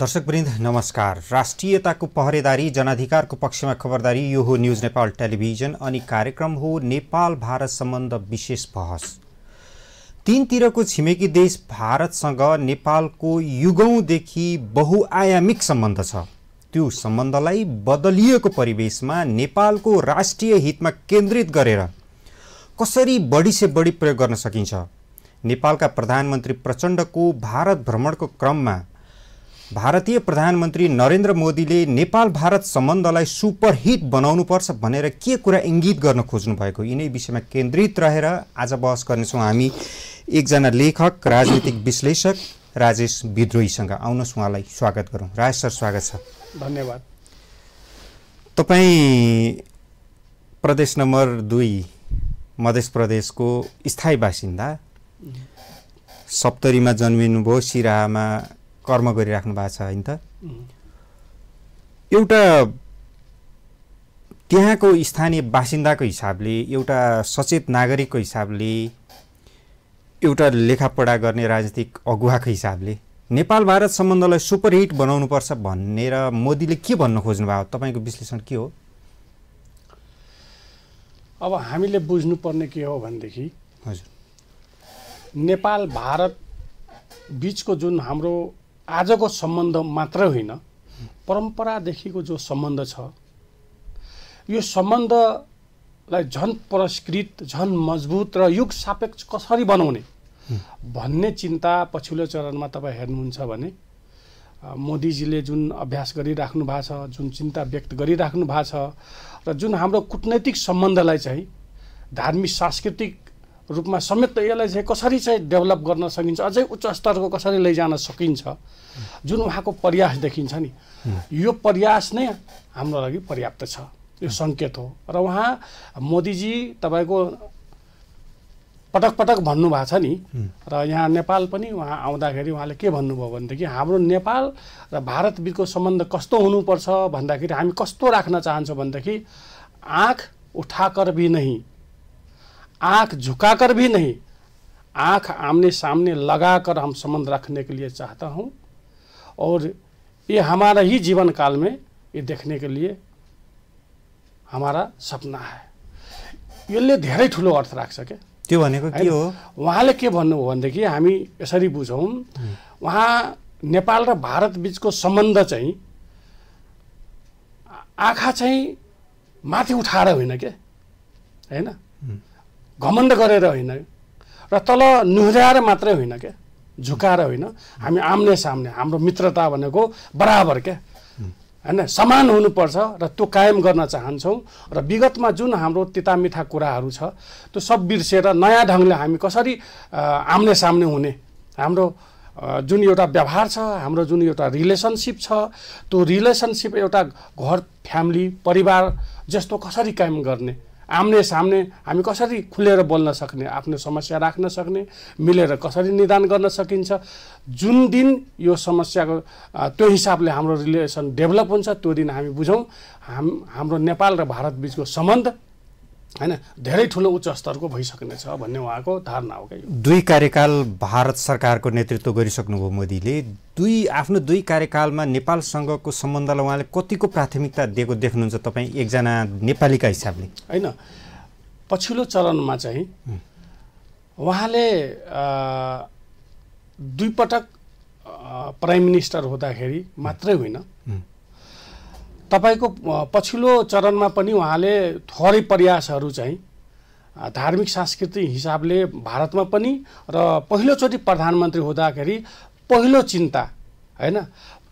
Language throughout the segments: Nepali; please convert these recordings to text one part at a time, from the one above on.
दर्शकवृन्द नमस्कार राष्ट्रियताको पहरेदारी जनाधिकारको पक्षमा खबरदारी यो हो न्युज नेपाल टेलिभिजन अनि कार्यक्रम हो नेपाल भारत सम्बन्ध विशेष बहस तिनतिरको छिमेकी देश भारतसँग नेपालको युगौँदेखि बहुआयामिक सम्बन्ध छ त्यो सम्बन्धलाई बदलिएको परिवेशमा नेपालको राष्ट्रिय हितमा केन्द्रित गरेर कसरी बढीसे बढी प्रयोग गर्न सकिन्छ नेपालका प्रधानमन्त्री प्रचण्डको भारत भ्रमणको क्रममा भारतीय प्रधानमन्त्री नरेन्द्र मोदीले नेपाल भारत सम्बन्धलाई सुपरहिट बनाउनुपर्छ भनेर के कुरा इङ्गित गर्न खोज्नु भएको यिनै विषयमा केन्द्रित रहेर आज बहस गर्नेछौँ हामी एकजना लेखक राजनीतिक विश्लेषक राजेश विद्रोहीसँग आउनुहोस् उहाँलाई स्वागत गरौँ राजेश सर स्वागत छ धन्यवाद तपाईँ प्रदेश नम्बर दुई मध्य प्रदेशको स्थायी बासिन्दा सप्तरीमा जन्मिनुभयो सिराहामा कर्म गरिराख्नु भएको छ होइन त एउटा त्यहाँको स्थानीय बासिन्दाको हिसाबले एउटा सचेत नागरिकको हिसाबले एउटा लेखापढा गर्ने राजनीतिक अगुवाको हिसाबले नेपाल भारत सम्बन्धलाई सुपर सुपरहिट बनाउनुपर्छ भनेर मोदीले के भन्न खोज्नुभयो तपाईँको विश्लेषण के हो अब हामीले बुझ्नुपर्ने के हो भनेदेखि हजुर नेपाल भारत बिचको जुन हाम्रो आजको सम्बन्ध मात्र होइन परम्परादेखिको जो सम्बन्ध छ यो सम्बन्धलाई झन् पुरस्कृत झन् मजबुत र युग सापेक्ष कसरी बनाउने भन्ने चिन्ता पछिल्लो चरणमा तपाईँ हेर्नुहुन्छ भने मोदीजीले जुन अभ्यास गरिराख्नु भएको छ जुन चिन्ता व्यक्त गरिराख्नु भएको छ र जुन हाम्रो कुटनैतिक सम्बन्धलाई चाहिँ धार्मिक सांस्कृतिक रूपमा समेत यसलाई चाहिँ कसरी चाहिँ डेभलप गर्न सकिन्छ अझै उच्च स्तरको कसरी लैजान सकिन्छ जुन उहाँको प्रयास देखिन्छ नि यो प्रयास नै हाम्रो लागि पर्याप्त छ यो सङ्केत हो र उहाँ मोदीजी तपाईँको पटक पटक भन्नुभएको छ नि र यहाँ नेपाल पनि उहाँ आउँदाखेरि उहाँले के भन्नुभयो भनेदेखि हाम्रो नेपाल र भारतबिचको सम्बन्ध कस्तो हुनुपर्छ भन्दाखेरि हामी कस्तो राख्न चाहन्छौँ भनेदेखि आँख उठाकर भी नहीं आँख झुकाकर भी नहीं आँख आमने सामने लगाकर हम संबंध रखने के लिए चाहता हूँ और ये हमारा ही जीवन काल में ये देखने के लिए हमारा सपना है यसले धेरै ठुलो अर्थ राख्छ क्या त्यो भनेको के हो उहाँले के भन्नु हो भनेदेखि हामी यसरी बुझौँ उहाँ नेपाल र भारत बिचको सम्बन्ध चाहिँ आँखा चाहिँ माथि उठाएर होइन क्या होइन घमण्ड गरेर होइन र तल नुहुर्याएर मात्रै होइन क्या झुकाएर होइन हामी आम्ने सामने हाम्रो मित्रता भनेको बराबर क्या होइन समान हुनुपर्छ र त्यो कायम गर्न चाहन्छौँ र विगतमा जुन हाम्रो तितामिठा कुराहरू छ त्यो सब बिर्सेर नयाँ ढङ्गले हामी कसरी आम्ने सामने हुने हाम्रो जुन एउटा व्यवहार छ हाम्रो जुन एउटा रिलेसनसिप छ त्यो रिलेसनसिप एउटा घर फ्यामिली परिवार जस्तो कसरी कायम गर्ने आम्ने सामने हामी कसरी खुलेर बोल्न सक्ने आफ्नो समस्या राख्न सक्ने मिलेर कसरी निदान गर्न सकिन्छ जुन दिन यो समस्याको त्यो हिसाबले हाम्रो रिलेसन डेभलप हुन्छ त्यो दिन हामी बुझौँ हाम हाम्रो नेपाल र भारत सम्बन्ध होइन धेरै ठुलो उच्च स्तरको भइसक्नेछ भन्ने उहाँको धारणा हो क्या दुई कार्यकाल भारत सरकारको नेतृत्व गरिसक्नुभयो मोदीले दुई आफ्नो दुई कार्यकालमा नेपालसँगको सम्बन्धलाई उहाँले कतिको प्राथमिकता दिएको देख्नुहुन्छ तपाईँ एकजना नेपालीका हिसाबले होइन पछिल्लो चरणमा चाहिँ उहाँले दुईपटक प्राइम मिनिस्टर हुँदाखेरि मात्रै होइन तपाईँको पछिल्लो चरणमा पनि उहाँले थोरै प्रयासहरू चाहिँ धार्मिक सांस्कृतिक हिसाबले भारतमा पनि र पहिलोचोटि प्रधानमन्त्री हुँदाखेरि पहिलो चिन्ता होइन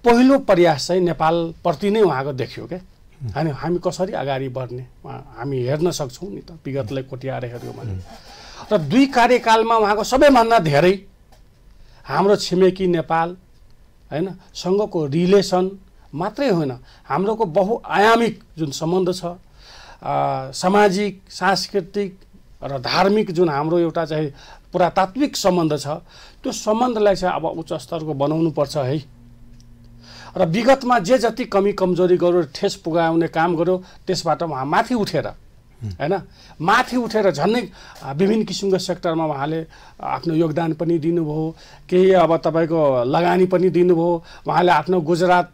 पहिलो प्रयास चाहिँ नेपालप्रति नै उहाँको देखियो क्या अनि हामी कसरी अगाडि बढ्ने हामी हेर्न सक्छौँ नि त विगतलाई कोट्याएर हेऱ्यौँ भने र दुई कार्यकालमा उहाँको सबैभन्दा धेरै हाम्रो छिमेकी नेपाल होइन सँगको रिलेसन मात्रै होइन हाम्रोको बहुआयामिक जुन सम्बन्ध छ सामाजिक सांस्कृतिक र धार्मिक जुन हाम्रो एउटा चाहिँ पुरातात्विक सम्बन्ध छ त्यो सम्बन्धलाई चाहिँ अब उच्च स्तरको बनाउनु पर्छ है र विगतमा जे जति कमी कमजोरी गर्यो ठेस पुगाउने काम गर्यो त्यसबाट उहाँ माथि उठेर होइन माथि उठेर झन्नै विभिन्न किसिमको सेक्टरमा उहाँले आफ्नो योगदान पनि दिनुभयो केही अब तपाईँको लगानी पनि दिनुभयो उहाँले आफ्नो गुजरात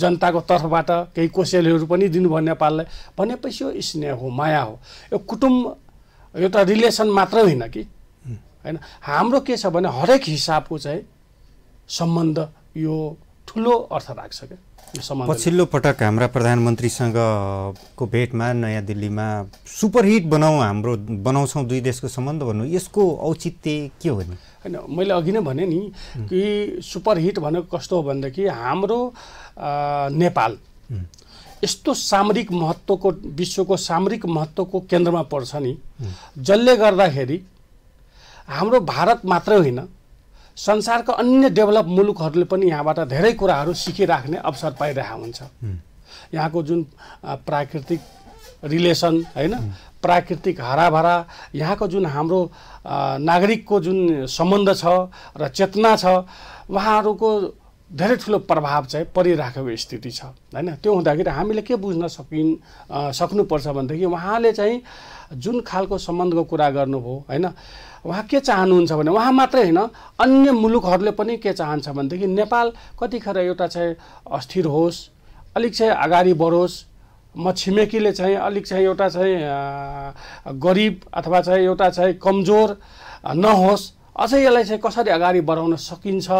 जनताको तर्फबाट केही कोसेलीहरू पनि दिनुभयो नेपाललाई भनेपछि यो स्नेह हो माया हो यो कुटुम्ब त रिलेसन मात्र होइन कि होइन हाम्रो के छ भने हरेक हिसाबको चाहिँ सम्बन्ध यो ठुलो अर्थ राख्छ क्या पछिल्लो पटक हाम्रा प्रधानमन्त्रीसँगको भेटमा नयाँ दिल्लीमा सुपरहिट बनाऊ हाम्रो बनाउँछौँ दुई देशको सम्बन्ध भन्नु यसको औचित्य के हो नि होइन मैले अघि नै भने नि कि सुपर हिट भनेको कस्तो हो भनेदेखि हाम्रो नेपाल यस्तो सामरिक महत्त्वको विश्वको सामरिक महत्त्वको केन्द्रमा पर्छ नि जसले गर्दाखेरि हाम्रो भारत मात्रै होइन संसारका अन्य डेभलप मुलुकहरूले पनि यहाँबाट धेरै कुराहरू सिकिराख्ने अवसर पाइरहेको हुन्छ यहाँको जुन प्राकृतिक रिलेसन होइन प्राकृतिक हराभरा यहाँको जुन हाम्रो नागरिकको जुन सम्बन्ध छ र चेतना छ उहाँहरूको धेरै ठुलो प्रभाव चाहिँ परिराखेको स्थिति छ होइन त्यो हुँदाखेरि हामीले के बुझ्न सकिन् सक्नुपर्छ भनेदेखि उहाँले चाहिँ जुन खालको सम्बन्धको कुरा गर्नुभयो होइन उहाँ के चाहनुहुन्छ भने उहाँ मात्रै होइन अन्य मुलुकहरूले पनि के चाहन्छ भनेदेखि नेपाल कतिखेर एउटा चाहिँ अस्थिर होस् अलिक चाहिँ अगाडि बढोस् म छिमेकीले चाहिँ अलिक चाहिँ एउटा चाहिँ गरिब अथवा चाहिँ एउटा चाहिँ कमजोर नहोस् अझै यसलाई चाहिँ कसरी अगाडि बढाउन सकिन्छ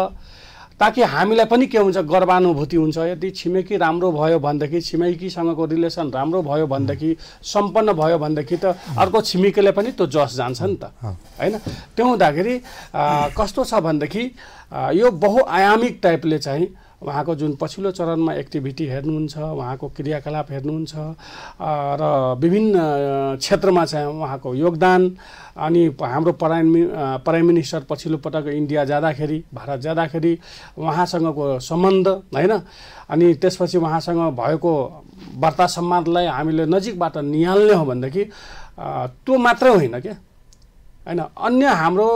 ताकि हामीलाई पनि के हुन्छ गर्वानुभूति हुन्छ यदि छिमेकी राम्रो भयो भनेदेखि छिमेकीसँगको रिलेसन राम्रो भयो भनेदेखि सम्पन्न भयो भनेदेखि त अर्को छिमेकीले पनि त्यो जस जान्छ नि त होइन त्यो हुँदाखेरि कस्तो छ भनेदेखि यो बहुआयामिक टाइपले चाहिँ उहाँको जुन पछिल्लो चरणमा एक्टिभिटी हेर्नुहुन्छ उहाँको क्रियाकलाप हेर्नुहुन्छ र विभिन्न क्षेत्रमा चाहिँ उहाँको योगदान अनि हाम्रो प्राइम प्राइम मिनिस्टर पछिल्लो पटक इन्डिया जाँदाखेरि भारत जाँदाखेरि उहाँसँगको सम्बन्ध होइन अनि त्यसपछि उहाँसँग भएको वार्ता सम्वादलाई हामीले नजिकबाट निहाल्ने हो भनेदेखि त्यो मात्रै होइन क्या होइन अन्य हाम्रो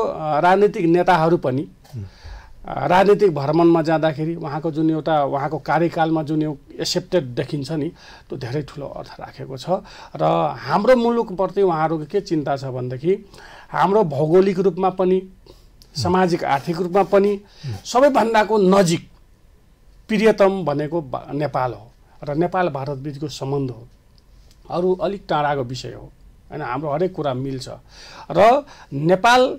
राजनीतिक नेताहरू पनि राजनीतिक भ्रमणमा जाँदाखेरि उहाँको जुन एउटा उहाँको कार्यकालमा जुन यो एक्सेप्टेड देखिन्छ नि त्यो धेरै ठुलो अर्थ राखेको छ र हाम्रो मुलुकप्रति उहाँहरूको के चिन्ता छ भनेदेखि हाम्रो भौगोलिक रूपमा पनि सामाजिक आर्थिक रूपमा पनि सबैभन्दाको नजिक प्रियतम भनेको नेपाल हो र नेपाल भारतबिचको सम्बन्ध हो अरू अलिक टाढाको विषय हो होइन हाम्रो हरेक कुरा मिल्छ र नेपाल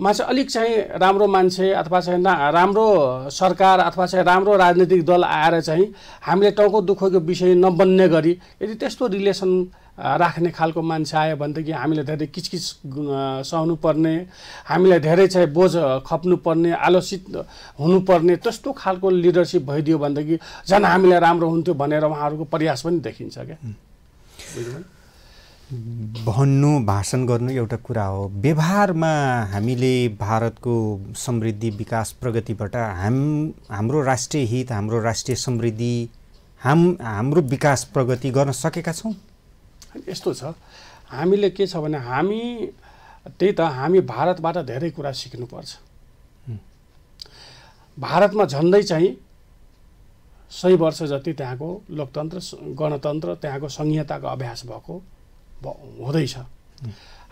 मा चाहिँ अलिक चाहिँ राम्रो मान्छे अथवा चाहिँ राम्रो सरकार अथवा चाहिँ राम्रो राजनीतिक दल आएर चाहिँ हामीले टाउको दुःखको विषय नबन्ने गरी यदि त्यस्तो रिलेसन राख्ने खालको मान्छे आयो भनेदेखि हामीले धेरै किचकिच सहनु पर्ने हामीलाई धेरै चाहिँ बोझ खप्नु पर्ने आलोचित हुनुपर्ने त्यस्तो खालको लिडरसिप भइदियो भनेदेखि झन् हामीलाई राम्रो हुन्थ्यो भनेर उहाँहरूको प्रयास पनि देखिन्छ क्या भन्नु भाषण गर्नु एउटा कुरा हो व्यवहारमा हामीले भारतको समृद्धि विकास प्रगतिबाट हाम हाम्रो राष्ट्रिय हित हाम्रो राष्ट्रिय समृद्धि हाम हाम्रो विकास प्रगति गर्न सकेका छौँ यस्तो छ हामीले के छ भने हामी त्यही त हामी भारतबाट धेरै कुरा सिक्नुपर्छ भारतमा झन्डै चाहिँ सय वर्ष जति त्यहाँको लोकतन्त्र गणतन्त्र त्यहाँको संहिताको अभ्यास भएको हुँदैछ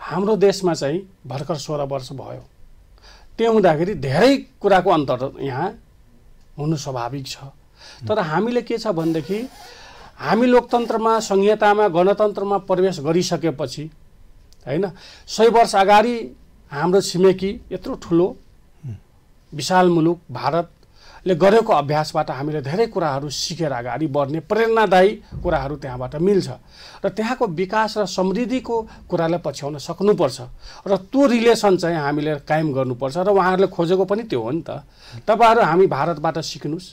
हाम्रो देशमा चाहिँ भर्खर सोह्र वर्ष भयो त्यो हुँदाखेरि धेरै कुराको अन्तर यहाँ हुनु स्वाभाविक छ तर हामीले के छ भनेदेखि हामी लोकतन्त्रमा संहितामा गणतन्त्रमा प्रवेश गरिसकेपछि होइन सय वर्ष अगाडि हाम्रो छिमेकी यत्रो ठुलो विशाल मुलुक भारत ले गरेको अभ्यासबाट हामीले धेरै कुराहरू सिकेर अगाडि बढ्ने प्रेरणादायी कुराहरू त्यहाँबाट मिल्छ र त्यहाँको विकास र समृद्धिको कुरालाई पछ्याउन सक्नुपर्छ र त्यो रिलेसन चाहिँ हामीले कायम गर्नुपर्छ र उहाँहरूले खोजेको पनि त्यो हो नि त तपाईँहरू हामी भारतबाट सिक्नुहोस्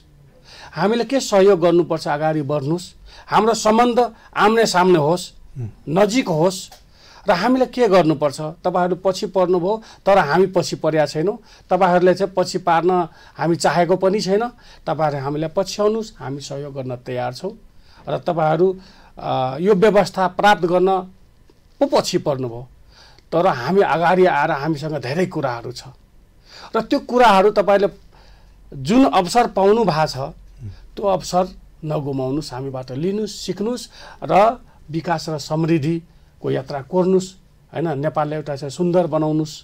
हामीले के सहयोग गर्नुपर्छ अगाडि बढ्नुहोस् हाम्रो सम्बन्ध आम्ने सामने होस् नजिक होस् र हामीले के गर्नुपर्छ तपाईँहरू पछि पर्नुभयो तर हामी पछि परेका छैनौँ तपाईँहरूले चाहिँ पछि पार्न हामी चाहेको पनि छैन तपाईँहरू हामीलाई पछ्याउनुहोस् हामी सहयोग गर्न तयार छौँ र तपाईँहरू यो व्यवस्था प्राप्त गर्न पो पछि पर्नुभयो तर हामी अगाडि आएर हामीसँग धेरै कुराहरू छ र त्यो कुराहरू तपाईँले जुन अवसर पाउनु भएको छ त्यो अवसर नगुमाउनुहोस् हामीबाट लिनुहोस् सिक्नुहोस् र विकास र समृद्धि को यात्रा कोर्नुहोस् होइन नेपाललाई एउटा चाहिँ सुन्दर बनाउनुहोस्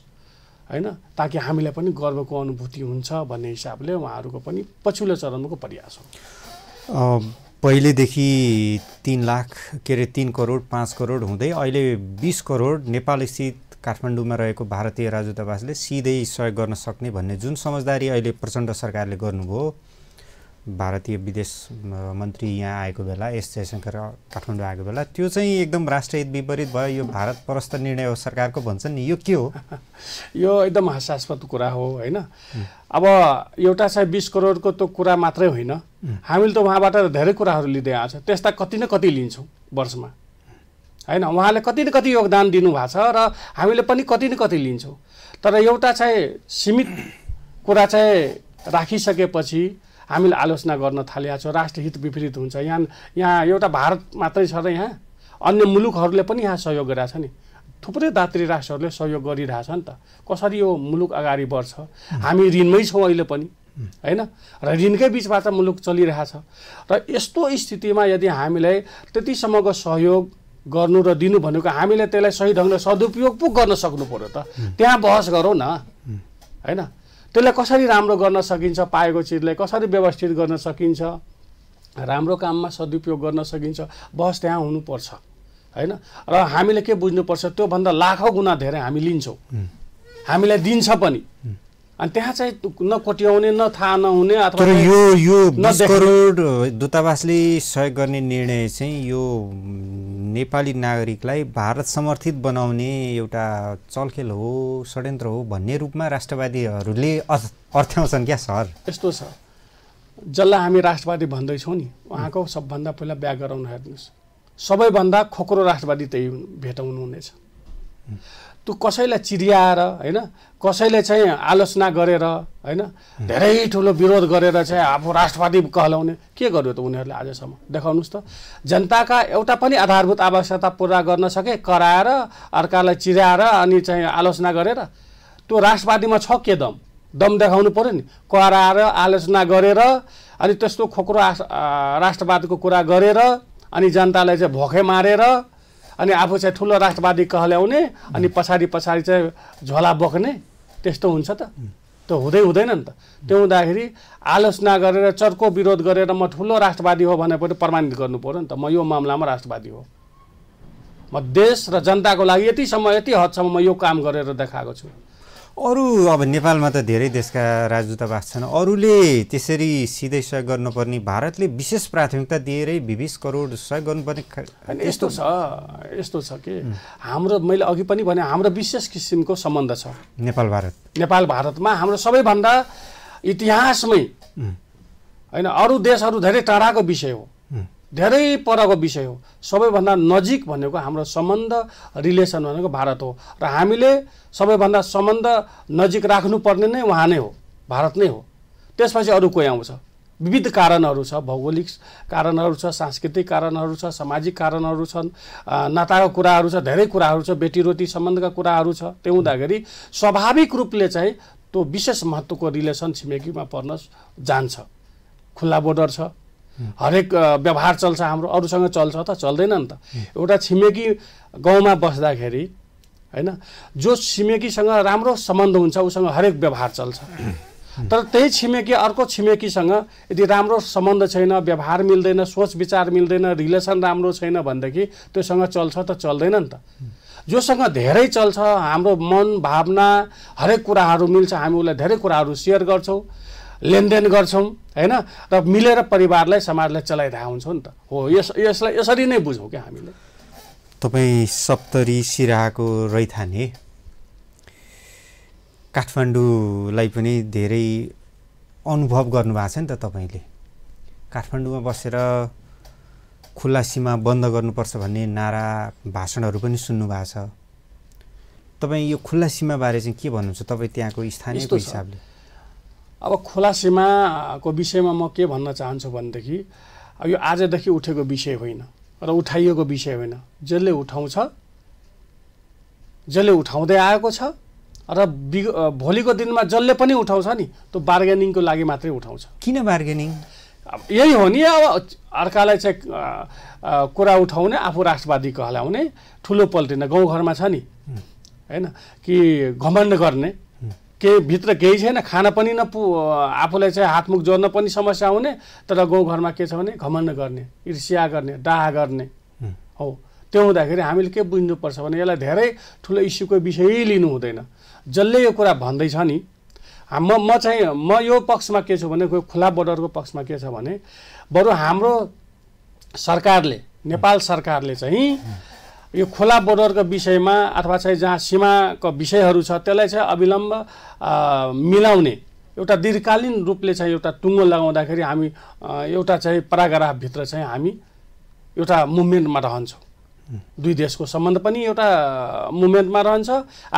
होइन ताकि हामीलाई पनि गर्वको अनुभूति हुन्छ भन्ने हिसाबले उहाँहरूको पनि पछिल्लो चरणको प्रयास हो पहिलेदेखि तिन लाख के अरे तिन करोड पाँच करोड हुँदै अहिले बिस करोड नेपालस्थित काठमाडौँमा रहेको भारतीय राजदूतावासले सिधै सहयोग गर्न सक्ने भन्ने जुन समझदारी अहिले प्रचण्ड सरकारले गर्नुभयो भारतीय विदेश मन्त्री यहाँ आएको बेला एस जयशङ्कर काठमाडौँ आएको बेला त्यो चाहिँ एकदम राष्ट्रहित विपरीत भयो यो भारत परस्त निर्णय हो सरकारको भन्छन् नि यो के हो यो एकदम हास्यास्पद कुरा हो होइन अब एउटा चाहिँ बिस करोडको त कुरा मात्रै होइन हामीले त उहाँबाट धेरै कुराहरू लिँदै आएको छ त्यस्ता कति न कति लिन्छौँ वर्षमा होइन उहाँले कति न कति योगदान दिनुभएको छ र हामीले पनि कति न कति लिन्छौँ तर एउटा चाहिँ सीमित कुरा चाहिँ राखिसकेपछि हामीले आलोचना गर्न थालिएको छौँ राष्ट्रहित विपरीत हुन्छ यहाँ यहाँ एउटा भारत मात्रै छ र यहाँ अन्य मुलुकहरूले पनि यहाँ सहयोग गरिरहेछ नि थुप्रै दात्री राष्ट्रहरूले सहयोग गरिरहेछ नि त कसरी यो मुलुक अगाडि बढ्छ हामी ऋणमै छौँ अहिले पनि होइन र ऋणकै बिचबाट मुलुक चलिरहेछ र यस्तो स्थितिमा यदि हामीलाई त्यतिसम्मको सहयोग गर्नु र दिनु भनेको हामीले त्यसलाई सही ढङ्गले सदुपयोग पो गर्न सक्नु पऱ्यो त त्यहाँ बहस गरौँ न होइन त्यसलाई कसरी राम्रो गर्न सकिन्छ पाएको चिजलाई कसरी व्यवस्थित गर्न सकिन्छ राम्रो काममा सदुपयोग गर्न सकिन्छ बस त्यहाँ हुनुपर्छ होइन र हामीले के बुझ्नुपर्छ त्योभन्दा लाखौँ गुणा धेरै हामी लिन्छौँ हामीलाई दिन्छ पनि अनि त्यहाँ चाहिँ न कोट्याउने न थाहा नहुने तर यो यो करोड दूतावासले सहयोग गर्ने निर्णय चाहिँ यो नेपाली नागरिकलाई भारत समर्थित बनाउने एउटा चलखेल हो षड्यन्त्र हो भन्ने रूपमा राष्ट्रवादीहरूले अर्थ्याउँछन् क्या सर यस्तो छ जसलाई हामी राष्ट्रवादी भन्दैछौँ नि उहाँको सबभन्दा पहिला गराउन हेर्नुहोस् सबैभन्दा खोक्रो राष्ट्रवादी त्यही भेटाउनु हुनेछ त्यो कसैलाई चिरियाएर होइन कसैले चाहिँ आलोचना गरेर होइन धेरै ठुलो विरोध गरेर चाहिँ आफू राष्ट्रवादी कहलाउने के गर्यो त उनीहरूले आजसम्म देखाउनुहोस् त जनताका एउटा पनि आधारभूत आवश्यकता पुरा गर्न सके कराएर अर्कालाई चिराएर अनि चाहिँ आलोचना गरेर त्यो राष्ट्रवादीमा छ के दम दम देखाउनु पऱ्यो नि कराएर आलोचना गरेर अनि त्यस्तो खोक्रो राष्ट्रवादको कुरा गरेर अनि जनतालाई चाहिँ भोकै मारेर अनि आफू चाहिँ ठुलो राष्ट्रवादी कहल्याउने अनि पछाडि पछाडि चाहिँ झोला बोक्ने त्यस्तो हुन्छ त त्यो हुँदै हुँदैन नि त त्यो हुँदाखेरि आलोचना गरेर चर्को विरोध गरेर म ठुलो राष्ट्रवादी हो पनि प्रमाणित गर्नु पऱ्यो नि त म यो मामलामा राष्ट्रवादी हो म देश र जनताको लागि यतिसम्म यति हदसम्म म यो काम गरेर देखाएको छु अरू अब नेपालमा त धेरै देशका राजदूतावास छन् अरूले त्यसरी सिधै सहयोग गर्नुपर्ने भारतले विशेष प्राथमिकता दिएरै बिस करोड सहयोग गर्नुपर्ने यस्तो छ यस्तो छ कि हाम्रो मैले अघि पनि भने हाम्रो विशेष किसिमको सम्बन्ध छ नेपाल भारत नेपाल भारतमा हाम्रो सबैभन्दा इतिहासमै होइन अरू देशहरू धेरै टाढाको विषय हो धेरै परको विषय हो सबैभन्दा नजिक भनेको हाम्रो सम्बन्ध रिलेसन भनेको भारत हो र हामीले सबैभन्दा सम्बन्ध नजिक राख्नुपर्ने नै उहाँ नै हो भारत नै हो त्यसपछि अरू कोही आउँछ विविध कारणहरू छ भौगोलिक कारणहरू छ सांस्कृतिक कारणहरू छ सामाजिक कारणहरू छन् नाताको कुराहरू छ धेरै कुराहरू छ बेटीरोटी सम्बन्धका कुराहरू छ त्यो हुँदाखेरि स्वाभाविक रूपले चाहिँ त्यो विशेष महत्त्वको रिलेसन छिमेकीमा पर्न जान्छ खुल्ला बोर्डर छ हरेक व्यवहार चल्छ हाम्रो अरूसँग चल्छ त चल्दैन नि त एउटा छिमेकी गाउँमा बस्दाखेरि होइन जो छिमेकीसँग राम्रो सम्बन्ध हुन्छ उसँग हरेक व्यवहार चल्छ तर त्यही छिमेकी अर्को छिमेकीसँग यदि राम्रो सम्बन्ध छैन व्यवहार मिल्दैन सोच विचार मिल्दैन रिलेसन राम्रो छैन भनेदेखि त्योसँग चल्छ त चल्दैन नि त जोसँग धेरै चल्छ हाम्रो मन भावना हरेक कुराहरू मिल्छ हामी उसलाई धेरै कुराहरू सेयर गर्छौँ लेनदेन गर्छौँ होइन र मिलेर परिवारलाई समाजलाई चलाइरहेको हुन्छौँ नि त हो यस यसलाई यसरी नै बुझौँ क्या हामीले तपाईँ सप्तरी सिराहाको रैथाने काठमाडौँलाई पनि धेरै अनुभव गर्नुभएको छ नि त तपाईँले काठमाडौँमा बसेर खुल्ला सीमा बन्द गर्नुपर्छ भन्ने नारा भाषणहरू पनि सुन्नुभएको छ तपाईँ यो खुल्ला सीमाबारे चाहिँ के भन्नुहुन्छ तपाईँ त्यहाँको स्थानीयको हिसाबले अब खोला सीमाको विषयमा म के भन्न चाहन्छु भनेदेखि अब यो आजदेखि उठेको विषय होइन र उठाइएको विषय होइन जसले उठाउँछ जसले उठाउँदै आएको छ र बिग भोलिको दिनमा जसले पनि उठाउँछ नि त्यो बार्गेनिङको लागि मात्रै उठाउँछ किन बार्गेनिङ अब यही हो नि अब अर्कालाई चाहिँ कुरा उठाउने आफू राष्ट्रवादी कहलाउने ठुलो पल्टिन गाउँघरमा छ नि होइन कि घमण्ड गर्ने केही भित्र केही छैन खान पनि नपु आफूलाई चाहिँ हातमुख जोड्न पनि समस्या हुने तर गाउँघरमा के छ भने घमण्ड गर्ने ईर्ष्या गर्ने डाह गर्ने हो त्यो हुँदाखेरि हामीले के बुझ्नुपर्छ भने यसलाई धेरै ठुलो इस्युको विषय लिनु हुँदैन जसले यो कुरा भन्दैछ नि म म चाहिँ म यो पक्षमा के छु भने खुला बोर्डरको पक्षमा के छ भने बरु हाम्रो सरकारले नेपाल सरकारले चाहिँ यो खोला बोर्डरको विषयमा अथवा चाहिँ जहाँ सीमाको विषयहरू छ त्यसलाई चाहिँ अविलम्ब मिलाउने एउटा दीर्घकालीन रूपले चाहिँ एउटा टुङ्गो लगाउँदाखेरि हामी एउटा चाहिँ पराग्राफभित्र चाहिँ हामी एउटा मुभमेन्टमा रहन्छौँ दुई देशको सम्बन्ध पनि एउटा मुभमेन्टमा रहन्छ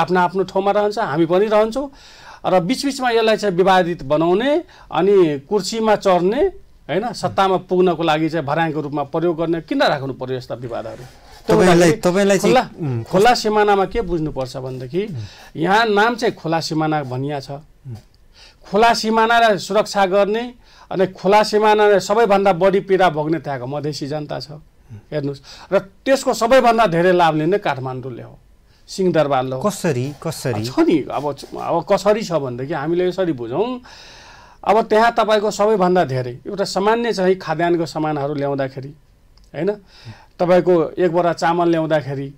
आफ्नो आफ्नो ठाउँमा रहन्छ हामी पनि रहन्छौँ र बिचबिचमा यसलाई चाहिँ विवादित बनाउने अनि कुर्सीमा चढ्ने होइन सत्तामा पुग्नको लागि चाहिँ भर्याङको रूपमा प्रयोग गर्ने किन राख्नु पऱ्यो यस्ता विवादहरू तपाईँलाई तपाईँलाई सिमानामा के बुझ्नुपर्छ भनेदेखि यहाँ नाम चाहिँ खोला सिमाना भनिया छ खोला सिमानालाई सुरक्षा गर्ने अनि खोला सिमाना सबैभन्दा बढी पीडा भोग्ने त्यहाँको मधेसी जनता छ हेर्नुहोस् र त्यसको सबैभन्दा धेरै लाभ लिने काठमाडौँले हो सिंहदरबारले कसरी कसरी छ नि अब अब कसरी छ भनेदेखि हामीले यसरी बुझौँ अब त्यहाँ तपाईँको सबैभन्दा धेरै एउटा सामान्य चाहिँ खाद्यान्नको सामानहरू ल्याउँदाखेरि होइन तपाईँको एक बोरा चामल ल्याउँदाखेरि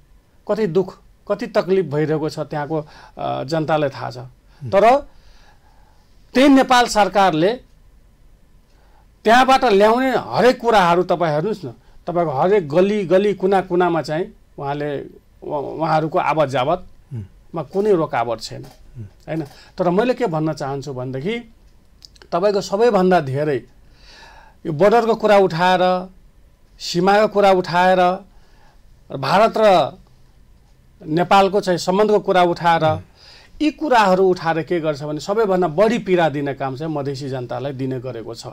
कति दुःख कति तक्लिफ भइरहेको छ त्यहाँको जनतालाई थाहा छ तर त्यही नेपाल सरकारले त्यहाँबाट ल्याउने हरेक कुराहरू तपाईँ हेर्नुहोस् न तपाईँको हरेक गली गली कुना कुनामा चाहिँ उहाँले उहाँहरूको आवत जावतमा कुनै रोकावट छैन होइन तर मैले के भन्न चाहन्छु भनेदेखि तपाईँको सबैभन्दा धेरै यो बोर्डरको कुरा उठाएर सीमाको कुरा उठाएर भारत र नेपालको चाहिँ सम्बन्धको कुरा उठाएर यी कुराहरू उठाएर के गर्छ भने सबैभन्दा बढी पीडा दिने काम चाहिँ मधेसी जनतालाई दिने गरेको छ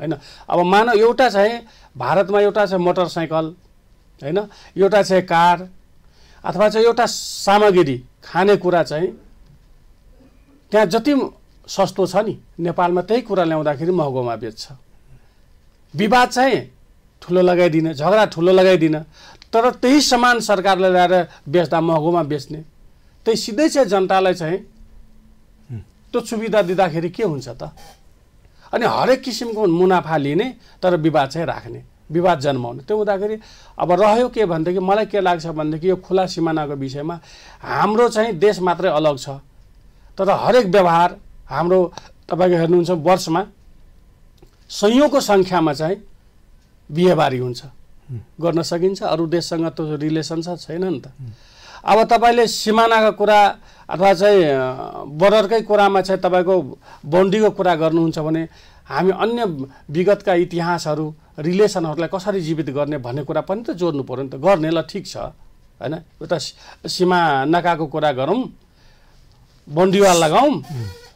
होइन अब मानव एउटा चाहिँ भारतमा एउटा चाहिँ मोटरसाइकल होइन एउटा चाहिँ कार अथवा चाहिँ एउटा सामग्री खानेकुरा चाहिँ त्यहाँ जति सस्तो छ नि नेपालमा त्यही कुरा ल्याउँदाखेरि महँगोमा बेच्छ विवाद चाहिँ ठुलो लगाइदिने झगडा ठुलो लगाइदिन तर त्यही समान सरकारले ल्याएर बेच्दा महँगोमा बेच्ने त्यही सिधै चाहिँ जनतालाई चाहिँ त्यो सुविधा दिँदाखेरि के हुन्छ त अनि हरेक किसिमको मुनाफा लिने तर विवाद चाहिँ राख्ने विवाद जन्माउने त्यो हुँदाखेरि अब रह्यो के भनेदेखि मलाई के लाग्छ भनेदेखि यो खुला सिमानाको विषयमा हाम्रो चाहिँ देश मात्रै अलग छ तर हरेक व्यवहार हाम्रो तपाईँको हेर्नुहुन्छ वर्षमा सयौँको सङ्ख्यामा चाहिँ बिहेबारी हुन्छ गर्न सकिन्छ अरू देशसँग त रिलेसन छ छैन नि त अब तपाईँले सिमानाको कुरा अथवा चाहिँ बोर्डरकै कुरामा चाहिँ तपाईँको बाउन्ड्रीको कुरा गर्नुहुन्छ भने हामी अन्य विगतका इतिहासहरू रिलेसनहरूलाई कसरी जीवित गर्ने भन्ने कुरा पनि त जोड्नु पऱ्यो नि त गर्ने ल ठिक छ होइन एउटा सीमा नकाको कुरा गरौँ बन्डीवाल लगाऊँ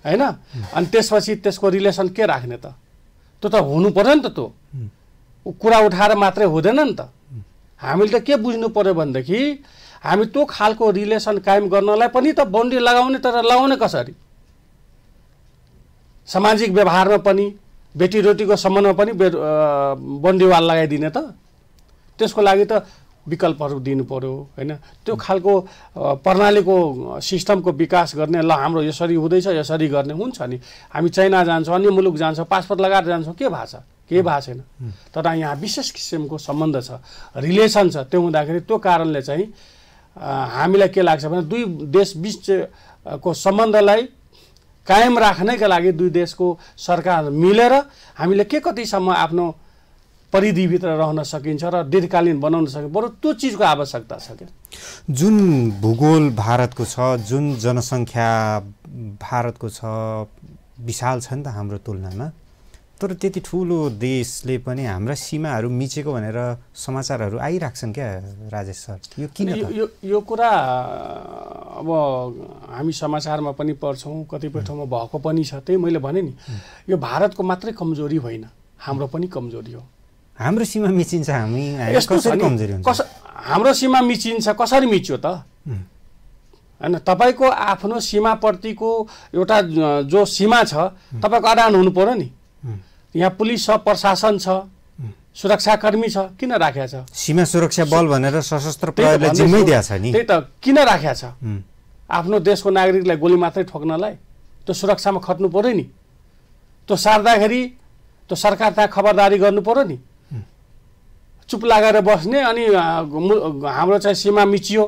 होइन अनि त्यसपछि त्यसको रिलेसन के राख्ने त त्यो त हुनु पऱ्यो नि त त्यो कुरा उठाएर मात्रै हुँदैन नि त हामीले त के बुझ्नु पऱ्यो भनेदेखि हामी त्यो खालको रिलेसन कायम गर्नलाई पनि त बाउन्ड्री लगाउने तर लगाउने कसरी सामाजिक व्यवहारमा पनि बेटी बेटीरोटीको सम्बन्धमा पनि बे बन्डीवाल लगाइदिने त त्यसको लागि त विकल्पहरू दिनु पऱ्यो होइन त्यो खालको प्रणालीको सिस्टमको विकास गर्ने ल हाम्रो यसरी हुँदैछ यसरी गर्ने हुन्छ नि हामी चाइना जान्छौँ अन्य मुलुक जान्छौँ पासपोर्ट लगाएर जान्छौँ के छ केही भएको छैन तर यहाँ विशेष किसिमको सम्बन्ध छ रिलेसन छ त्यो हुँदाखेरि त्यो कारणले चाहिँ हामीलाई के लाग्छ भने दुई देश बिचको सम्बन्धलाई कायम राख्नैका लागि दुई देशको सरकार मिलेर हामीले के कतिसम्म आफ्नो परिधिभित्र रहन सकिन्छ र दीर्घकालीन बनाउन सकिन्छ बरु त्यो चिजको आवश्यकता छ क्या जुन भूगोल भारतको छ जुन जनसङ्ख्या भारतको छ विशाल छ नि त हाम्रो तुलनामा तर त्यति ठुलो देशले पनि हाम्रा सीमाहरू मिचेको भनेर समाचारहरू आइराख्छन् क्या राजेश सर यो किन यो यो कुरा अब हामी समाचारमा पनि पढ्छौँ कतिपय ठाउँमा भएको पनि छ त्यही मैले भने नि यो भारतको मात्रै कमजोरी होइन हाम्रो पनि कमजोरी हो हाम्रो सीमा मिचिन्छ हामी कस हाम्रो सीमा मिचिन्छ कसरी मिच्यो त होइन तपाईँको आफ्नो सीमाप्रतिको एउटा जो सीमा छ तपाईँको अडान हुनु पऱ्यो नि यहाँ पुलिस छ प्रशासन छ सुरक्षाकर्मी छ किन राखेको छ सीमा सुरक्षा बल भनेर सशस्त्र प्रहरीले जिम्मै दिएको नि त्यही त किन राखेको छ आफ्नो देशको नागरिकलाई गोली मात्रै ठोक्नलाई त्यो सुरक्षामा खट्नु पऱ्यो नि त्यो सार्दाखेरि त्यो सरकार त्यहाँ खबरदारी गर्नु पऱ्यो नि चुप लागेर बस्ने अनि हाम्रो चाहिँ सीमा मिचियो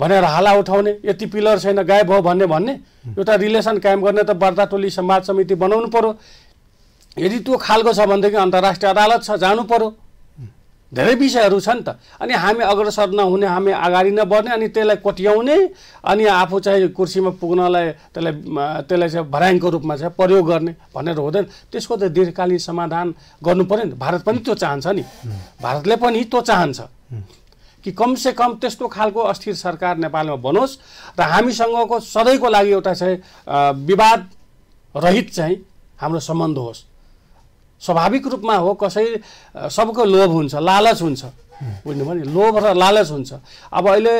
भनेर हाला उठाउने यति पिलर छैन गायब भयो भन्ने भन्ने एउटा रिलेसन कायम गर्ने त वार्ता टोली समाज समिति बनाउनु पऱ्यो यदि त्यो खालको छ भनेदेखि अन्तर्राष्ट्रिय अदालत छ जानु पऱ्यो धेरै विषयहरू छन् त अनि हामी अग्रसर नहुने हामी अगाडि नबढ्ने अनि त्यसलाई कोट्याउने अनि आफू चाहिँ कुर्सीमा पुग्नलाई त्यसलाई त्यसलाई चाहिँ भर्याङको रूपमा चाहिँ प्रयोग गर्ने भनेर हुँदैन त्यसको त दीर्घकालीन समाधान गर्नु पऱ्यो नि भारत पनि त्यो चाहन्छ नि भारतले पनि त्यो चाहन्छ कि कमसे कम त्यस्तो खालको अस्थिर सरकार नेपालमा बनोस् र हामीसँगको सधैँको लागि एउटा चाहिँ विवाद रहित चाहिँ हाम्रो सम्बन्ध होस् स्वाभाविक रूपमा हो कसै सबको लोभ हुन्छ लालच हुन्छ बुझ्नु भने लोभ र लालच हुन्छ अब अहिले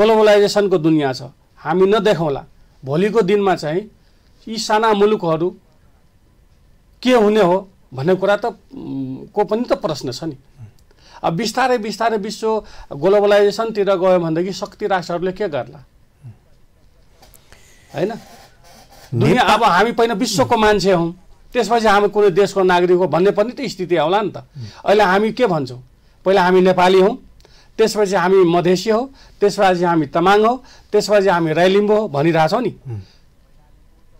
ग्लोबलाइजेसनको दुनियाँ छ हामी नदेखौँला भोलिको दिनमा चाहिँ यी साना मुलुकहरू के हुने हो भन्ने कुरा त को पनि त प्रश्न छ नि अब बिस्तारै बिस्तारै विश्व ग्लोबलाइजेसनतिर गयो भनेदेखि शक्ति राष्ट्रहरूले के गर्ला होइन अब हामी पहिला विश्वको मान्छे हौँ त्यसपछि हामी कुनै देशको नागरिक हो भन्ने पनि त स्थिति आउला नि त अहिले हामी के भन्छौँ पहिला हामी नेपाली हौँ त्यसपछि हामी मधेसी हौ त्यसपछि हामी तमाङ हौ त्यसपछि हामी राइलिम्बो हो भनिरहेछौँ नि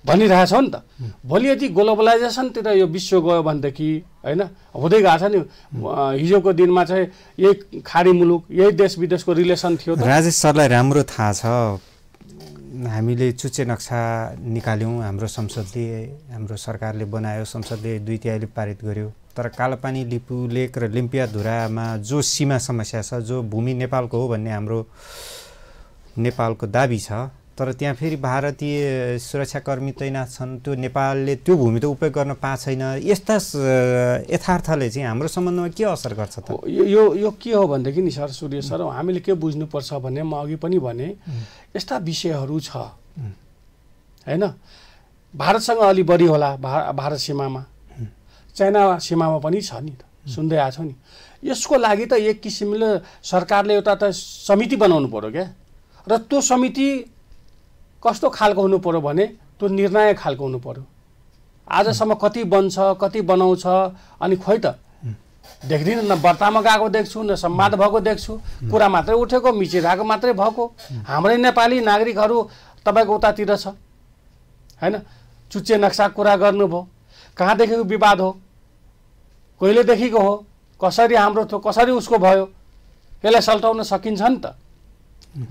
भनिरहेछौँ नि त भोलि यदि ग्लोबलाइजेसनतिर यो विश्व गयो भनेदेखि होइन हुँदै गएको छ नि हिजोको दिनमा चाहिँ यही खाडी मुलुक यही देश विदेशको रिलेसन थियो राजेश सरलाई राम्रो थाहा छ हामीले चुच्चे नक्सा निकाल्यौँ हाम्रो संसदले हाम्रो सरकारले बनायो संसदले दुई तिहारले पारित गर्यो तर कालोपानी लिपु लेक र लिम्पियाधुरामा जो सीमा समस्या छ जो भूमि नेपालको हो भन्ने हाम्रो नेपालको दाबी छ तर त्यहाँ फेरि भारतीय सुरक्षाकर्मी तैनात छन् त्यो नेपालले त्यो भूमि त उपयोग गर्न पाएको छैन यस्ता यथार्थले चाहिँ हाम्रो सम्बन्धमा के असर गर्छ त यो यो के हो भनेदेखि नि सर सूर्य सर हामीले के बुझ्नुपर्छ भने म अघि पनि भने यस्ता विषयहरू छ होइन भारतसँग अलि बढी होला भा भारत सीमामा चाइना सीमामा पनि छ नि सुन्दै आएको छौँ नि यसको लागि त एक किसिमले सरकारले एउटा त समिति बनाउनु पऱ्यो क्या र त्यो समिति कस्तो खालको हुनु पऱ्यो भने त्यो निर्णायक खालको हुनु पऱ्यो आजसम्म कति बन्छ कति बनाउँछ अनि खोइ त देख्दिनँ न वर्तामा गएको देख्छु न सम्वाद भएको देख्छु कुरा मात्रै उठेको मिचिरहेको मात्रै भएको हाम्रै नेपाली नागरिकहरू तपाईँको उतातिर छ होइन चुच्चे नक्सा कुरा गर्नुभयो कहाँदेखिको विवाद हो कहिलेदेखिको हो कसरी हाम्रो थियो कसरी उसको भयो यसलाई सल्टाउन सकिन्छ नि त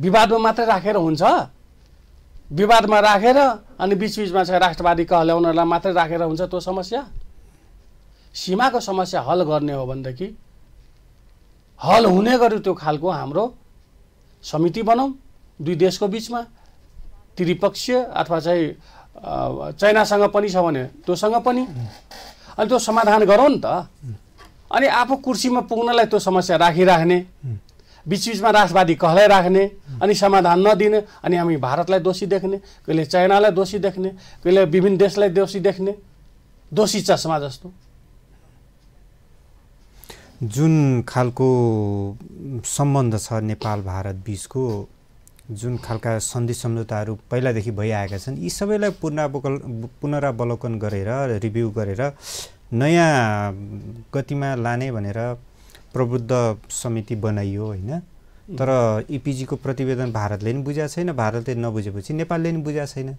विवादमा मात्रै राखेर हुन्छ विवादमा राखेर रा, अनि बिचबिचमा चाहिँ राष्ट्रवादी कहल्याउनलाई मात्रै राखेर हुन्छ त्यो समस्या सीमाको समस्या हल गर्ने हो भनेदेखि हल हुने गरी त्यो खालको हाम्रो समिति बनाऊ दुई देशको बिचमा त्रिपक्षीय अथवा चाहिँ चाइनासँग पनि छ भने त्योसँग पनि अनि त्यो समाधान गरौँ नि त अनि आफू कुर्सीमा पुग्नलाई त्यो समस्या राखिराख्ने बिचबिचमा राष्ट्रवादी कहलाई राख्ने अनि समाधान नदिने अनि हामी भारतलाई दोषी देख्ने कहिले चाइनालाई दोषी देख्ने कहिले विभिन्न देशलाई दोषी देख्ने दोषी चस्मा जस्तो जुन खालको सम्बन्ध छ नेपाल भारत बिचको जुन खालका सन्धि सम्झौताहरू पहिलादेखि भइआएका छन् यी सबैलाई पुनरावकल पुनरावलोकन गरेर रिभ्यू गरेर नयाँ गतिमा लाने भनेर प्रबुद्ध समिति बनाइयो होइन तर इपिजीको प्रतिवेदन भारतले नि बुझाएको छैन भारतले नबुझेपछि नेपालले नि बुझाएको छैन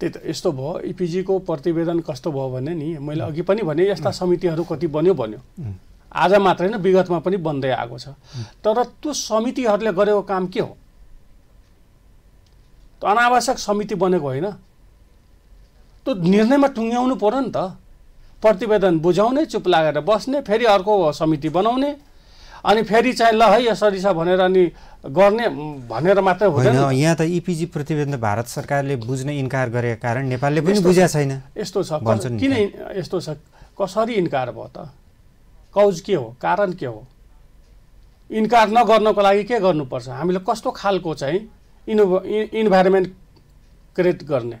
त्यही त यस्तो भयो इपिजीको प्रतिवेदन कस्तो भयो भने नि मैले अघि पनि भने यस्ता समितिहरू कति बन्यो बन्यो आज मात्रै होइन विगतमा पनि बन्दै आएको छ तर त्यो समितिहरूले गरेको काम के हो अनावश्यक समिति बनेको होइन त्यो निर्णयमा टुङ्ग्याउनु पऱ्यो नि त प्रतिवेदन बुझाउने चुप लागेर बस्ने फेरि अर्को समिति बनाउने अनि फेरि चाहिँ ल है यसरी छ भनेर अनि गर्ने भनेर मात्रै हुँदैन यहाँ त इपिजी e प्रतिवेदन भारत सरकारले बुझ्न इन्कार गरेका कारण नेपालले पनि बुझाएको छैन यस्तो छ किन यस्तो छ कसरी इन्कार भयो त कौज के हो कारण के हो इन्कार नगर्नको लागि के गर्नुपर्छ हामीले कस्तो खालको चाहिँ इन्भ इन्भाइरोमेन्ट क्रिएट गर्ने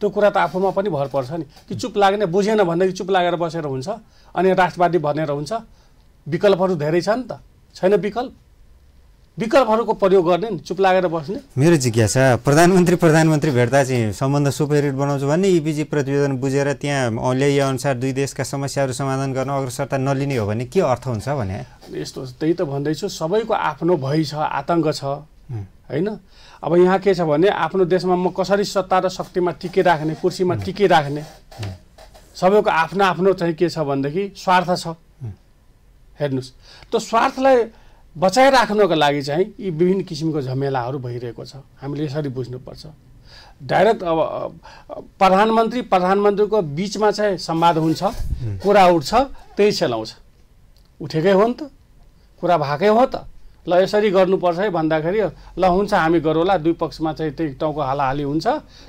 त्यो कुरा त आफूमा पनि भर पर्छ नि कि चुप लाग्ने बुझेन भनेदेखि चुप लागेर बसेर हुन्छ अनि राष्ट्रवादी भनेर हुन्छ विकल्पहरू धेरै छन् त छैन विकल्प विकल्पहरूको प्रयोग गर्ने नि चुप लागेर बस्ने मेरो जिज्ञासा प्रधानमन्त्री प्रधानमन्त्री भेट्दा चाहिँ सम्बन्ध सुपेरिट बनाउँछु भन्ने इपिजी प्रतिवेदन बुझेर त्यहाँ ल्याइएअनुसार दुई देशका समस्याहरू समाधान गर्न अग्रसरता नलिने हो भने के अर्थ हुन्छ भने यस्तो त्यही त भन्दैछु सबैको आफ्नो भय छ आतङ्क छ होइन अब यहाँ के छ भने आफ्नो देशमा म कसरी सत्ता र शक्तिमा टिके राख्ने कुर्सीमा टिके राख्ने सबैको आफ्नो आफ्नो चाहिँ के छ भनेदेखि स्वार्थ छ हेर्नुहोस् त्यो स्वार्थलाई बचाइराख्नको लागि चाहिँ यी विभिन्न किसिमको झमेलाहरू भइरहेको छ हामीले यसरी बुझ्नुपर्छ डाइरेक्ट अब प्रधानमन्त्री प्रधानमन्त्रीको बिचमा चाहिँ संवाद हुन्छ कुरा उठ्छ त्यही सेलाउँछ उठेकै हो नि त कुरा भएकै हो त ल यसरी गर्नुपर्छ है भन्दाखेरि ल हुन्छ हामी गरौँला दुई पक्षमा चाहिँ त्यही टाउको हालाहाली हुन्छ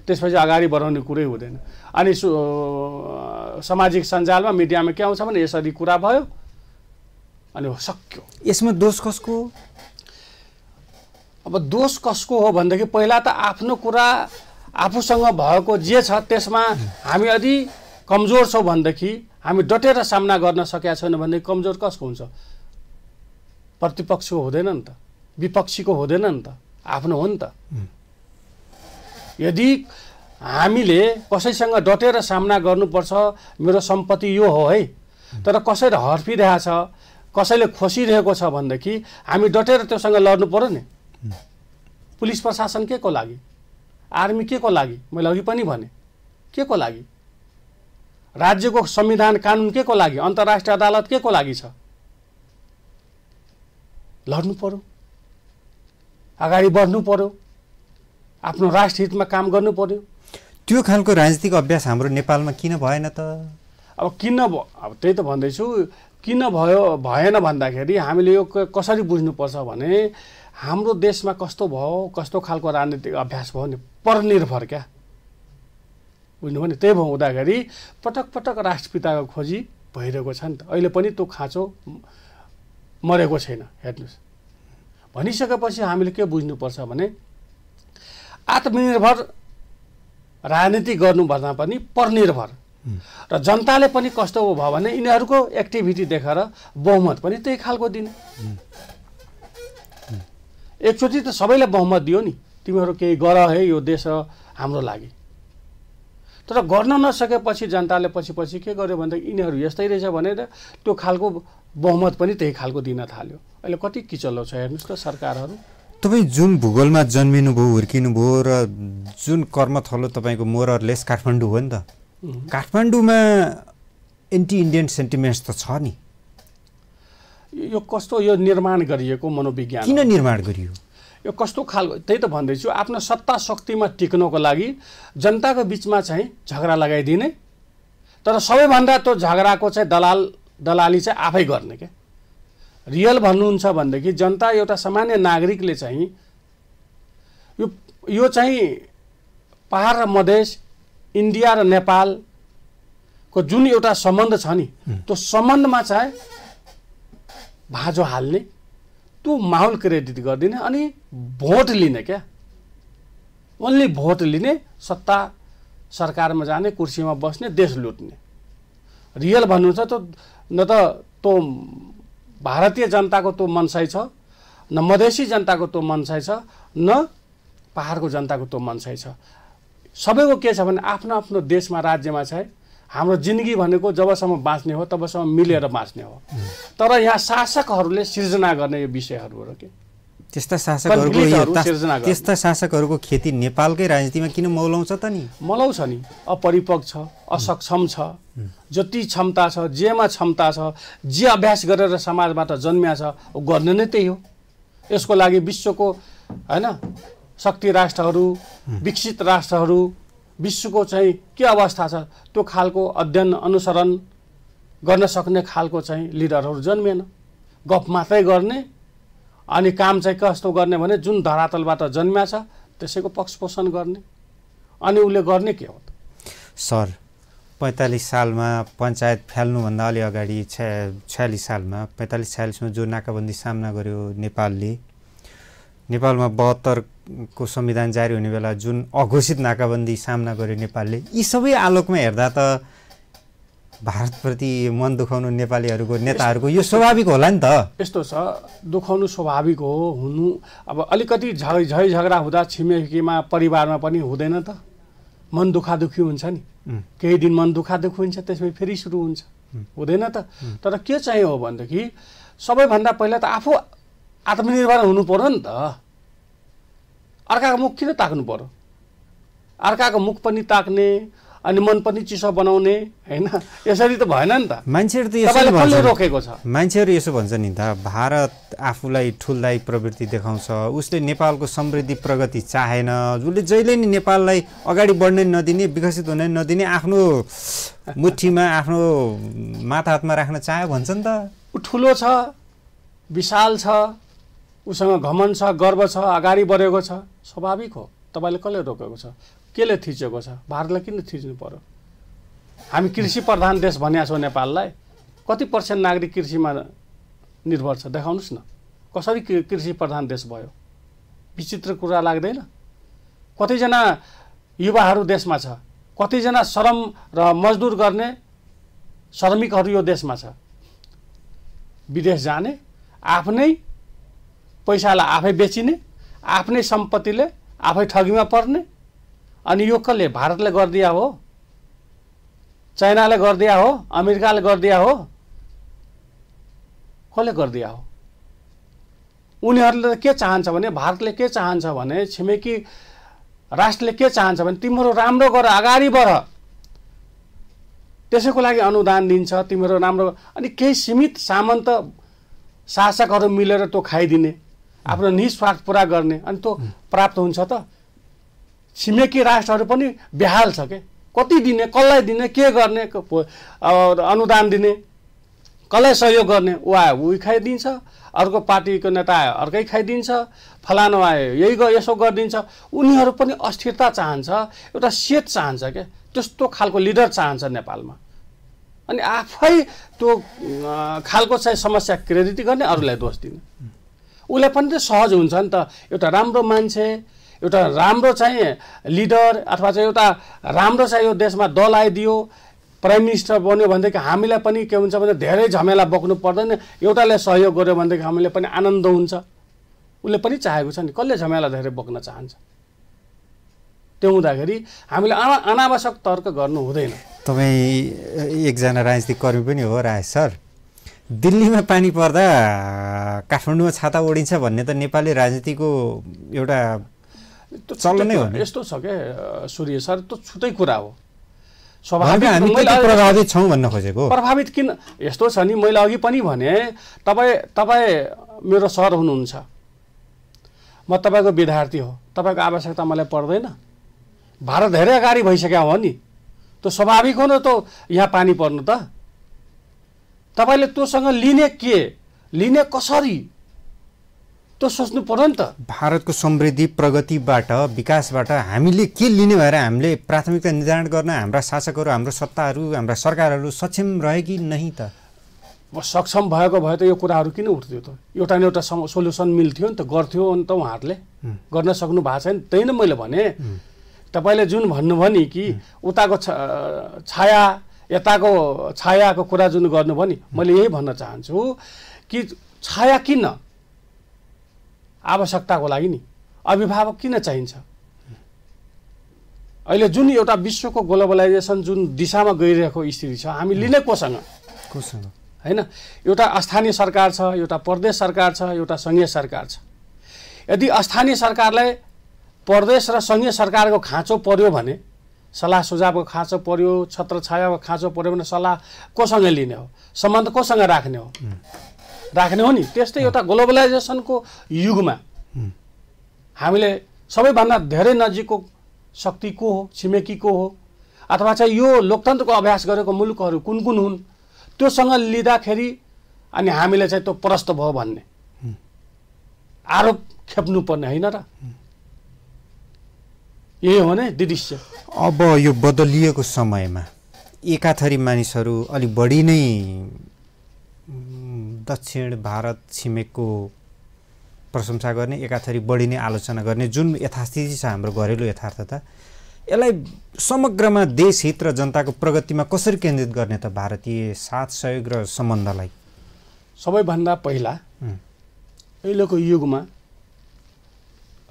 त्यसपछि अगाडि बढाउने कुरै हुँदैन अनि सामाजिक सञ्जालमा मिडियामा के आउँछ भने यसरी कुरा भयो अनि सक्यो यसमा दोष कसको अब दोष कसको हो भनेदेखि पहिला त आफ्नो कुरा आफूसँग भएको जे छ त्यसमा हामी यदि कमजोर छौँ भनेदेखि हामी डटेर सामना गर्न सकेका छैनौँ भनेदेखि कमजोर कसको हुन्छ प्रतिपक्षको हुँदैन नि त विपक्षीको हुँदैन नि त आफ्नो हो नि त यदि हामीले कसैसँग डटेर सामना गर्नुपर्छ मेरो सम्पत्ति यो हो है तर कसैले छ कसैले खोसिरहेको छ भनेदेखि हामी डटेर त्योसँग लड्नु पऱ्यो नि पुलिस प्रशासन के को लागि आर्मी के को लागि मैले अघि पनि भने के को लागि राज्यको संविधान कानुन के को लागि अन्तर्राष्ट्रिय अदालत के को लागि छ लड्नु पऱ्यो अगाडि बढ्नु पऱ्यो आफ्नो राष्ट्रहितमा काम गर्नु पऱ्यो त्यो खालको राजनीतिक अभ्यास हाम्रो नेपालमा किन भएन त अब किन अब त्यही त भन्दैछु किन भयो भएन भन्दाखेरि हामीले यो कसरी बुझ्नुपर्छ भने हाम्रो देशमा कस्तो भयो कस्तो खालको राजनीतिक अभ्यास भयो नि परनिर्भर क्या बुझ्नुभयो नि त्यही भयो हुँदाखेरि पटक पटक राष्ट्रपिताको खोजी भइरहेको छ नि त अहिले पनि त्यो खाँचो मरेको छैन हेर्नुहोस् भनिसकेपछि हामीले के बुझ्नुपर्छ भने आत्मनिर्भर राजनीति गर्नुभन्दा पनि परनिर्भर र जनताले पनि कस्तो भयो भने यिनीहरूको एक्टिभिटी देखेर बहुमत पनि त्यही खालको दिने एकचोटि त सबैले बहुमत दियो नि तिमीहरू केही गर है यो देश हाम्रो लागि तर गर्न नसकेपछि जनताले पछि पछि के गर्यो भन्दा यिनीहरू यस्तै रहेछ भनेर त्यो खालको बहुमत पनि त्यही खालको दिन थाल्यो अहिले कति किचलो छ हेर्नुहोस् त सरकारहरू तपाईँ जुन भूगोलमा जन्मिनुभयो हुर्किनुभयो र जुन कर्मथलो तपाईँको लेस काठमाडौँ हो नि त काठमाडौँमा एन्टी इन्डियन सेन्टिमेन्ट्स त छ नि यो कस्तो यो निर्माण गरिएको मनोविज्ञान किन निर्माण गरियो यो कस्तो खालको त्यही त भन्दैछु आफ्नो सत्ता शक्तिमा टिक्नको लागि जनताको बिचमा चाहिँ झगडा लगाइदिने तर सबैभन्दा त्यो झगडाको चाहिँ दलाल दलाली चाहिँ आफै गर्ने क्या रियल भन्नुहुन्छ भनेदेखि जनता एउटा सामान्य नागरिकले चाहिँ यो यो चाहिँ पहाड र मधेस इन्डिया र नेपालको जुन एउटा सम्बन्ध छ नि त्यो सम्बन्धमा चाहिँ भाँजो हाल्ने त्यो माहौल क्रिएट गरिदिने अनि भोट लिने क्या ओन्ली भोट लिने सत्ता सरकारमा जाने कुर्सीमा बस्ने देश लुट्ने रियल भन्नु छ त न त त्यो भारतीय जनताको तँ मनसाइ छ न मधेसी जनताको तँ मनसाइ छ न पाहाडको जनताको तँ मनसाइ छ सबैको के छ भने आफ्नो आफ्नो देशमा राज्यमा चाहिँ हाम्रो जिन्दगी भनेको जबसम्म बाँच्ने हो तबसम्म मिलेर बाँच्ने हो तर यहाँ शासकहरूले सिर्जना गर्ने यो विषयहरू हो कि त्यस्ता शासकहरूको त्यस्ता शासकहरूको खेती नेपालकै राजनीतिमा किन मौलाउँछ त नि मौलाउँछ नि अपरिपक्व छ असक्षम छ जति क्षमता छ जेमा क्षमता छ जे अभ्यास गरेर समाजबाट जन्मिया छ गर्ने नै त्यही हो यसको लागि विश्वको होइन शक्ति राष्ट्रहरू विकसित राष्ट्रहरू विश्वको चाहिँ के अवस्था छ त्यो खालको अध्ययन अनुसरण गर्न सक्ने खालको चाहिँ लिडरहरू जन्मिएन गफ मात्रै गर्ने अनि काम चाहिँ कस्तो गर्ने भने जुन धरातलबाट जन्म्या छ त्यसैको पक्षपोषण गर्ने अनि उसले गर्ने के हो त सर पैँतालिस सालमा पञ्चायत फ्याल्नुभन्दा अलि अगाडि छ छयालिस सालमा पैँतालिस छयालिसमा जो नाकाबन्दी सामना गर्यो नेपालले नेपालमा बहत्तरको संविधान जारी हुने बेला जुन अघोषित नाकाबन्दी सामना गर्यो नेपालले यी सबै आलोकमा हेर्दा त भारतप्रति मन दुखाउनु नेपालीहरूको नेताहरूको यो स्वाभाविक होला नि त यस्तो छ दुखाउनु स्वाभाविक हो हुनु अब अलिकति झै झै झगडा हुँदा छिमेकीमा परिवारमा पनि हुँदैन त मन दुखादुखी हुन्छ नि केही दिन मन दुखा दुखादुखी हुन्छ त्यसपछि फेरि सुरु हुन्छ हुँदैन त तर के चाहिँ हो भनेदेखि सबैभन्दा पहिला त आफू आत्मनिर्भर हुनु पर्यो नि त अर्काको मुख किन ताक्नु पर्यो अर्काको मुख पनि ताक्ने अनि मन पनि चिसो बनाउने होइन यसरी त भएन नि त मान्छेहरू त यसो रोकेको छ मान्छेहरू यसो भन्छ नि त भारत आफूलाई ठुलदायी प्रवृत्ति देखाउँछ उसले नेपालको समृद्धि प्रगति चाहेन उसले जहिले नि नेपाललाई अगाडि बढ्नै नदिने विकसित हुन नदिने आफ्नो मुठीमा आफ्नो माथा हातमा राख्न चाह्यो भन्छ नि त ऊ ठुलो छ विशाल छ उसँग घमन छ गर्व छ अगाडि बढेको छ स्वाभाविक हो तपाईँले कसले रोकेको छ केले थिचेको छ भारतलाई किन थिच्नु पर्यो हामी कृषि प्रधान देश भनिएको छौँ नेपाललाई कति पर्सेन्ट नागरिक कृषिमा निर्भर छ देखाउनुहोस् न कसरी कृषि प्रधान देश भयो विचित्र कुरा लाग्दैन कतिजना युवाहरू देशमा छ कतिजना श्रम र मजदुर गर्ने श्रमिकहरू यो देशमा छ विदेश जाने आफ्नै पैसालाई आफै बेचिने आफ्नै सम्पत्तिले आफै ठगीमा पर्ने अनि यो कसले भारतले गरिदिया हो चाइनाले गरिदिया हो अमेरिकाले गरिदिया हो कसले गरिदिया हो उनीहरूले त के चाहन्छ भने भारतले के चाहन्छ भने छिमेकी राष्ट्रले के चाहन्छ भने तिमीहरू राम्रो गर अगाडि बढ त्यसैको लागि अनुदान दिन्छ तिमीहरू राम्रो अनि केही सीमित सामन्त शासकहरू मिलेर त्यो खाइदिने आफ्नो निस्वार्थ पुरा गर्ने अनि त्यो प्राप्त हुन्छ त छिमेकी राष्ट्रहरू पनि बेहाल छ के कति दिने कसलाई दिने के गर्ने अनुदान दिने कसलाई सहयोग गर्ने वा उही खाइदिन्छ अर्को पार्टीको नेता आयो अर्कै खाइदिन्छ फलानु आयो यही ग यसो गरिदिन्छ उनीहरू पनि अस्थिरता चाहन्छ एउटा सेत चाहन्छ क्या त्यस्तो खालको लिडर चाहन्छ नेपालमा अनि आफै त्यो खालको चाहिँ समस्या क्रेडिट गर्ने अरूलाई दोष दिने उसलाई पनि त सहज हुन्छ नि त एउटा राम्रो मान्छे एउटा राम्रो चाहिँ लिडर अथवा चाहिँ एउटा राम्रो चाहिँ यो देशमा दल आइदियो प्राइम मिनिस्टर बन्यो भनेदेखि हामीलाई पनि के हुन्छ भने धेरै झमेला बोक्नु पर्दैन एउटाले सहयोग गर्यो भनेदेखि हामीले पनि आनन्द हुन्छ उसले पनि चाहेको छ नि कसले झमेला धेरै बोक्न चाहन्छ त्यो हुँदाखेरि हामीले अना अनावश्यक तर्क गर्नु हुँदैन तपाईँ एकजना राजनीतिक कर्मी पनि हो राज सर दिल्लीमा पानी पर्दा काठमाडौँमा छाता ओडिन्छ भन्ने त नेपाली राजनीतिको एउटा चलन नै हो यस्तो छ क्या सूर्य सर त्यो छुट्टै कुरा हो स्वाभाविक प्रभावित छौँ भन्न खोजेको प्रभावित किन यस्तो छ नि मैले अघि पनि भने तपाईँ तपाईँ मेरो सर हुनुहुन्छ म तपाईँको विद्यार्थी हो तपाईँको आवश्यकता मलाई पर्दैन भारत धेरै अगाडि भइसक्यो हो नि त्यो स्वाभाविक हो न त यहाँ पानी पर्नु त तपाईँले त्योसँग लिने के लिने कसरी त्यो सोच्नु पर्यो नि त भारतको समृद्धि प्रगतिबाट विकासबाट हामीले के लिने भएर हामीले प्राथमिकता निर्धारण गर्न हाम्रा शासकहरू हाम्रो सत्ताहरू हाम्रा सरकारहरू सक्षम रहे कि नै त सक्षम भएको भए त यो कुराहरू किन उठ्थ्यो त एउटा न एउटा सोल्युसन मिल्थ्यो नि त गर्थ्यो नि त उहाँहरूले गर्न सक्नु भएको छैन त्यही नै मैले भने तपाईँले जुन भन्नुभयो नि कि उताको छाया यताको छायाको कुरा जुन गर्नुभयो नि मैले यही भन्न चाहन्छु कि छाया किन आवश्यकताको लागि नि अभिभावक किन चाहिन्छ अहिले जुन एउटा विश्वको ग्लोबलाइजेसन जुन दिशामा गइरहेको स्थिति छ हामी लिने कोसँग कोसँग होइन एउटा स्थानीय सरकार छ एउटा प्रदेश सरकार छ एउटा सङ्घीय सरकार छ यदि स्थानीय सरकारलाई प्रदेश र सङ्घीय सरकारको खाँचो पर्यो भने सल्लाह सुझावको खाँचो पऱ्यो छायाको खाँचो पर्यो भने सल्लाह कोसँग लिने हो सम्बन्ध कोसँग राख्ने हो राख्ने हो नि त्यस्तै एउटा ग्लोबलाइजेसनको युगमा हामीले सबैभन्दा धेरै नजिकको शक्ति को हो छिमेकी को हो अथवा चाहिँ यो लोकतन्त्रको अभ्यास गरेको मुलुकहरू कुन कुन हुन् त्योसँग लिँदाखेरि अनि हामीले चाहिँ त्यो परस्त भयो भन्ने आरोप खेप्नुपर्ने होइन र यही हो नै दृश्य अब यो बदलिएको समयमा एकाथरी मानिसहरू अलिक बढी नै दक्षिण भारत छिमेकको प्रशंसा गर्ने एकाथरी बढी नै आलोचना गर्ने जुन यथास्थिति छ हाम्रो घरेलु यथार्थता यसलाई समग्रमा देश हित र जनताको प्रगतिमा कसरी केन्द्रित गर्ने त भारतीय साथ सहयोग र सम्बन्धलाई सबैभन्दा पहिला अहिलेको युगमा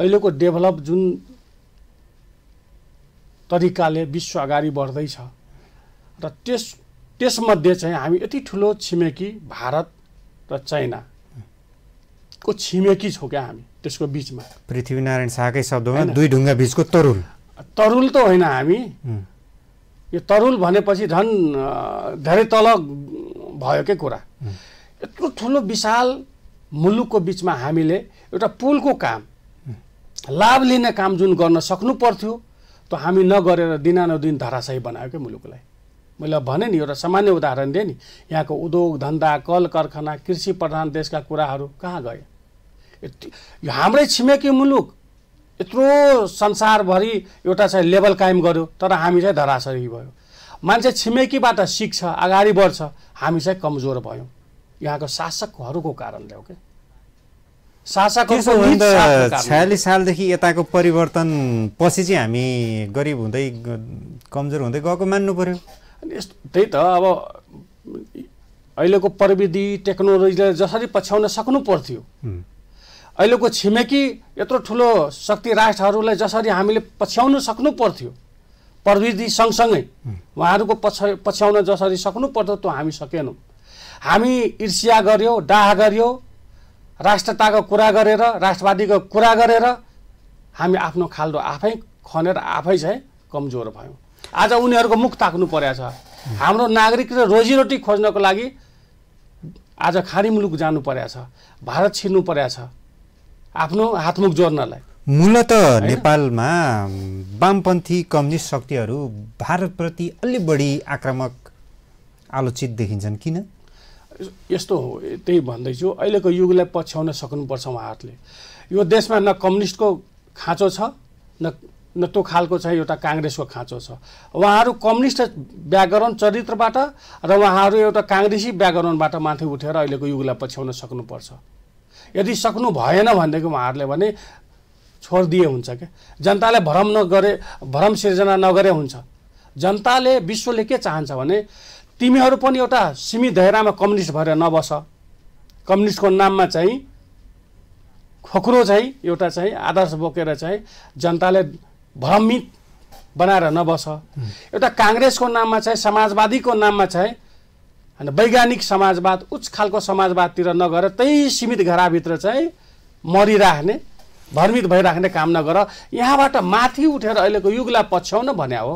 अहिलेको डेभलप जुन तरिकाले विश्व अगाडि बढ्दैछ र त्यस त्यसमध्ये चाहिँ हामी यति ठुलो छिमेकी भारत र चाइना को छिमेकी छौँ क्या हामी त्यसको बिचमा पृथ्वीनारायण शाहकै शब्दमा दुई ढुङ्गा बिचको तरुल तरुल त होइन हामी यो तरुल भनेपछि झन् धेरै तल भएकै कुरा यत्रो ठुलो विशाल मुलुकको बिचमा हामीले एउटा पुलको काम लाभ लिने काम जुन गर्न सक्नु पर्थ्यो त हामी नगरेर दिनानुदिन धराशयी बनायो क्या मुलुकलाई मैले भने नि एउटा सामान्य उदाहरण दिएँ नि यहाँको उद्योग धन्दा कल कारखाना कृषि प्रधान देशका कुराहरू कहाँ गए यो हाम्रै छिमेकी मुलुक यत्रो संसारभरि एउटा चाहिँ लेभल कायम गर्यो तर हामी चाहिँ धराशयी भयो मान्छे छिमेकीबाट सिक्छ अगाडि बढ्छ हामी चाहिँ कमजोर भयौँ यहाँको शासकहरूको कारणले हो क्या त्यसो छयालिस सालदेखि यताको परिवर्तन पछि चाहिँ हामी गरिब हुँदै कमजोर हुँदै गएको मान्नु पर्यो त्यही त अब अहिलेको प्रविधि टेक्नोलोजीले जसरी पछ्याउन सक्नु पर्थ्यो अहिलेको छिमेकी यत्रो ठुलो शक्ति राष्ट्रहरूलाई जसरी हामीले पछ्याउन सक्नु पर्थ्यो प्रविधि सँगसँगै उहाँहरूको पछ पछ्याउन जसरी सक्नु पर्थ्यो त्यो हामी सकेनौँ हामी ईर्ष्या गऱ्यौँ डाह गऱ्यौँ राष्ट्रताको कुरा गरेर राष्ट्रवादीको कुरा गरेर हामी आफ्नो खाल्डो आफै खनेर आफै चाहिँ कमजोर भयौँ आज उनीहरूको मुख ताक्नु परेको छ हाम्रो नागरिकले रोजीरोटी खोज्नको लागि आज खाडी मुलुक जानु परेको छ भारत छिर्नु परेको छ आफ्नो हातमुख जोड्नलाई मूलत नेपालमा वामपन्थी कम्युनिस्ट शक्तिहरू भारतप्रति अलि बढी आक्रामक आलोचित देखिन्छन् किन यस्तो हो त्यही भन्दैछु अहिलेको युगलाई पछ्याउन सक्नुपर्छ उहाँहरूले यो देशमा न कम्युनिस्टको खाँचो छ न न त्यो खालको चाहिँ एउटा काङ्ग्रेसको खाँचो छ उहाँहरू कम्युनिस्ट ब्याकग्राउन्ड चरित्रबाट र उहाँहरू एउटा काङ्ग्रेसी ब्याकग्राउन्डबाट माथि उठेर अहिलेको युगलाई पछ्याउन सक्नुपर्छ यदि सक्नु भएन भनेदेखि उहाँहरूले भने छोडिदिए हुन्छ क्या जनताले भ्रम नगरे भ्रम सिर्जना नगरे हुन्छ जनताले विश्वले के चाहन्छ भने तिमीहरू पनि एउटा सीमित दायरामा कम्युनिस्ट भएर नबस कम्युनिस्टको नाममा चाहिँ खोक्रो चाहिँ एउटा चाहिँ आदर्श बोकेर चाहिँ जनताले भ्रमित बनाएर नबस एउटा काङ्ग्रेसको नाममा चाहिँ समाजवादीको नाममा चाहिँ होइन वैज्ञानिक समाजवाद उच्च खालको समाजवादतिर नगर त्यही सीमित घराभित्र चाहिँ मरिराख्ने भ्रमित भइराख्ने काम नगर यहाँबाट माथि उठेर अहिलेको युगलाई पछ्याउन भन्या हो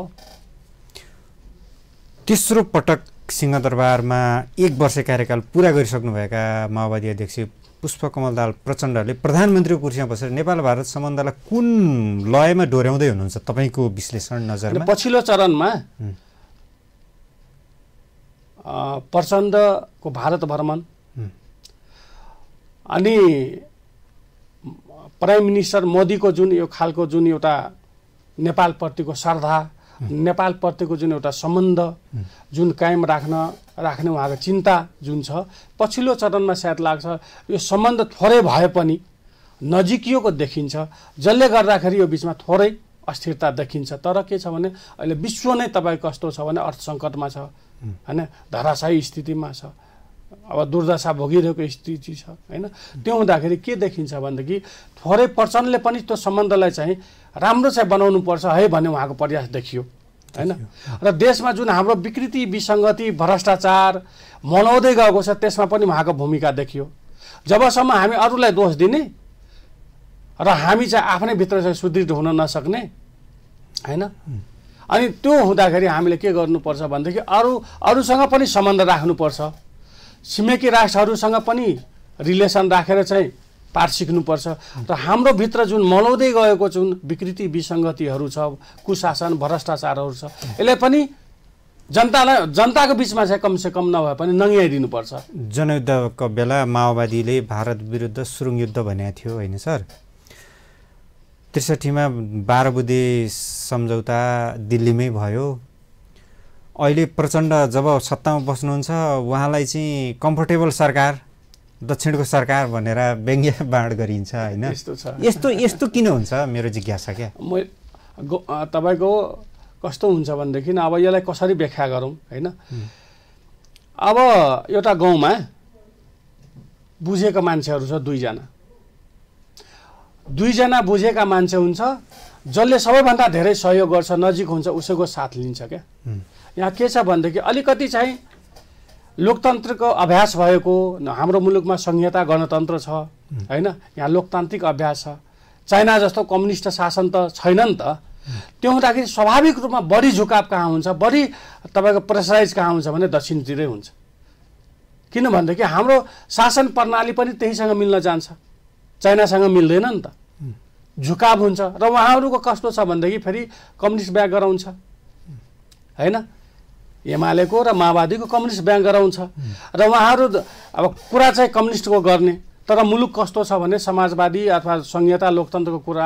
तेस्रो पटक सिंहदरबारमा एक वर्ष कार्यकाल पुरा गरिसक्नुभएका माओवादी अध्यक्ष पुष्पकमल दाल प्रचण्डले प्रधानमन्त्रीको कुर्सीमा बसेर नेपाल भारत सम्बन्धलाई कुन लयमा डोर्याउँदै हुनुहुन्छ तपाईँको विश्लेषण नजर पछिल्लो चरणमा प्रचण्डको भारत भ्रमण अनि प्राइम मिनिस्टर मोदीको जुन यो खालको जुन एउटा नेपालप्रतिको श्रद्धा नेपालप्रतिको जुन एउटा सम्बन्ध जुन कायम राख्न राख्ने उहाँको चिन्ता जुन छ पछिल्लो चरणमा सायद लाग्छ यो सम्बन्ध थोरै भए पनि नजिकिएको देखिन्छ जसले गर्दाखेरि यो बिचमा थोरै अस्थिरता देखिन्छ तर के छ भने अहिले विश्व नै तपाईँ कस्तो छ भने अर्थ अर्थसङ्कटमा छ होइन धराशायी स्थितिमा छ अब दुर्दशा भोगिरहेको स्थिति छ होइन त्यो हुँदाखेरि के देखिन्छ भनेदेखि थोरै प्रचण्डले पनि त्यो सम्बन्धलाई चाहिँ राम्रो चाहिँ बनाउनु पर्छ है भन्ने उहाँको प्रयास देखियो होइन र देशमा जुन हाम्रो विकृति विसङ्गति भ्रष्टाचार मनाउँदै गएको छ त्यसमा पनि उहाँको भूमिका देखियो जबसम्म हामी अरूलाई दोष दिने र हामी चाहिँ आफ्नै भित्र चाहिँ सुदृढ हुन नसक्ने होइन अनि त्यो हुँदाखेरि हामीले के गर्नुपर्छ भनेदेखि अरू अरूसँग पनि सम्बन्ध राख्नुपर्छ छिमेकी राष्ट्रहरूसँग पनि रिलेसन राखेर चाहिँ पाठ सिक्नुपर्छ र हाम्रोभित्र जुन मनाउँदै गएको जुन विकृति विसङ्गतिहरू छ कुशासन भ्रष्टाचारहरू छ यसले पनि जनतालाई जनताको बिचमा चाहिँ कमसेकम नभए पनि नङ्ग्याइदिनुपर्छ जनयुद्धको बेला माओवादीले भारत विरुद्ध सुरुङ युद्ध भनेको थियो होइन सर त्रिसठीमा बाह्र बुधे सम्झौता दिल्लीमै भयो अहिले प्रचण्ड जब सत्तामा बस्नुहुन्छ उहाँलाई चाहिँ कम्फर्टेबल सरकार दक्षिणको सरकार भनेर व्यङ्ग्य बाँड गरिन्छ होइन यस्तो छ यस्तो यस्तो किन हुन्छ मेरो जिज्ञासा क्या म तपाईँको कस्तो हुन्छ भनेदेखि अब यसलाई कसरी व्याख्या गरौँ होइन अब एउटा गाउँमा बुझेको मान्छेहरू छ दुईजना दुईजना बुझेका मान्छे हुन्छ जसले सबैभन्दा धेरै सहयोग गर्छ नजिक हुन्छ उसैको साथ लिन्छ क्या यहाँ के छ भनेदेखि अलिकति चाहिँ लोकतन्त्रको अभ्यास भएको हाम्रो मुलुकमा संहिता गणतन्त्र छ होइन यहाँ लोकतान्त्रिक अभ्यास छ चाइना जस्तो कम्युनिस्ट शासन त छैन नि त त्यो हुँदाखेरि स्वाभाविक रूपमा बढी झुकाव कहाँ हुन्छ बढी तपाईँको प्रेसराइज कहाँ हुन्छ भने दक्षिणतिरै हुन्छ किनभनेदेखि हाम्रो शासन प्रणाली पनि त्यहीसँग मिल्न जान्छ चाइनासँग मिल्दैन नि त झुकाव हुन्छ र उहाँहरूको कस्तो छ भनेदेखि फेरि कम्युनिस्ट ब्याक गराउँछ होइन एमालेको र माओवादीको कम्युनिस्ट ब्याङ्क गराउँछ र उहाँहरू अब कुरा चाहिँ कम्युनिस्टको गर्ने तर मुलुक कस्तो छ भने समाजवादी अथवा संहिता लोकतन्त्रको कुरा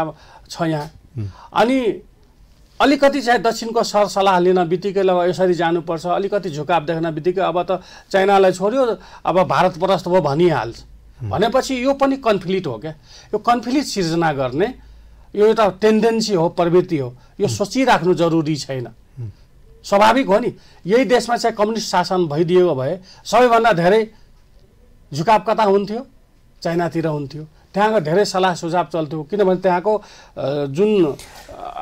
छ यहाँ अनि अलिकति चाहिँ दक्षिणको सरसल्लाह लिन बित्तिकै अब यसरी जानुपर्छ अलिकति झुकाव देख्न बित्तिकै अब त चाइनालाई छोड्यो अब भारत परस्त भयो भनिहाल्छ भनेपछि यो पनि कन्फ्लिक्ट हो क्या यो कन्फ्लिक्ट सिर्जना गर्ने यो एउटा टेन्डेन्सी हो प्रवृत्ति हो यो सोचिराख्नु जरुरी छैन स्वाभाविक हो नि यही देशमा चाहिँ कम्युनिस्ट शासन भइदिएको भए सबैभन्दा धेरै झुकाव कता हुन्थ्यो चाइनातिर हुन्थ्यो त्यहाँको धेरै सल्लाह सुझाव चल्थ्यो किनभने त्यहाँको जुन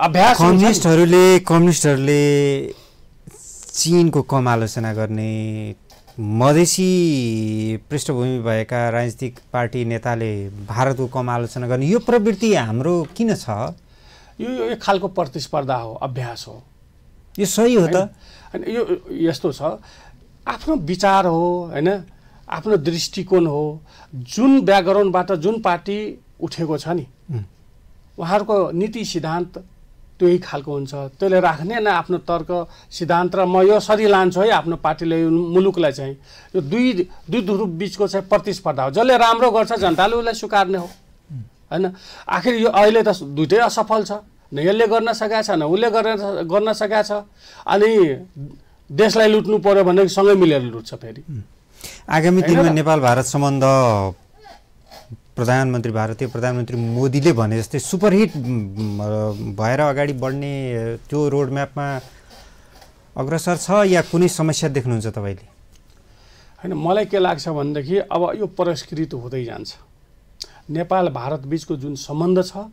अभ्यास कम्युनिस्टहरूले कम्युनिस्टहरूले चिनको कम आलोचना गर्ने मधेसी पृष्ठभूमि भएका राजनीतिक पार्टी नेताले भारतको कम आलोचना गर्ने यो प्रवृत्ति हाम्रो किन छ यो एक खालको प्रतिस्पर्धा हो अभ्यास हो यो सही हो त अनि यो यस्तो छ आफ्नो विचार हो होइन आफ्नो दृष्टिकोण हो जुन ब्याकग्राउन्डबाट जुन पार्टी उठेको छ नि उहाँहरूको नीति सिद्धान्त त्यही खालको हुन्छ त्यसले राख्ने न आफ्नो तर्क सिद्धान्त र म यो सरी लान्छु है आफ्नो पार्टीले मुलुकलाई चाहिँ यो दुई दुई रूप बिचको चाहिँ प्रतिस्पर्धा हो जसले राम्रो गर्छ जनताले उसलाई स्वीकार्ने हो होइन आखिर यो अहिले त दुइटै असफल छ यसले गर्न सकेका छैन उसले गर्न गर्न सकेका छ अनि देशलाई लुट्नु पऱ्यो भने सँगै मिलेर लुट्छ फेरि आगामी दिनमा नेपाल भारत सम्बन्ध प्रधानमन्त्री भारतीय प्रधानमन्त्री मोदीले भने जस्तै सुपरहिट भएर अगाडि बढ्ने त्यो रोडम्यापमा अग्रसर छ या कुनै समस्या देख्नुहुन्छ तपाईँले होइन मलाई के लाग्छ भनेदेखि अब यो परिष्कृत हुँदै जान्छ नेपाल भारत बिचको जुन सम्बन्ध छ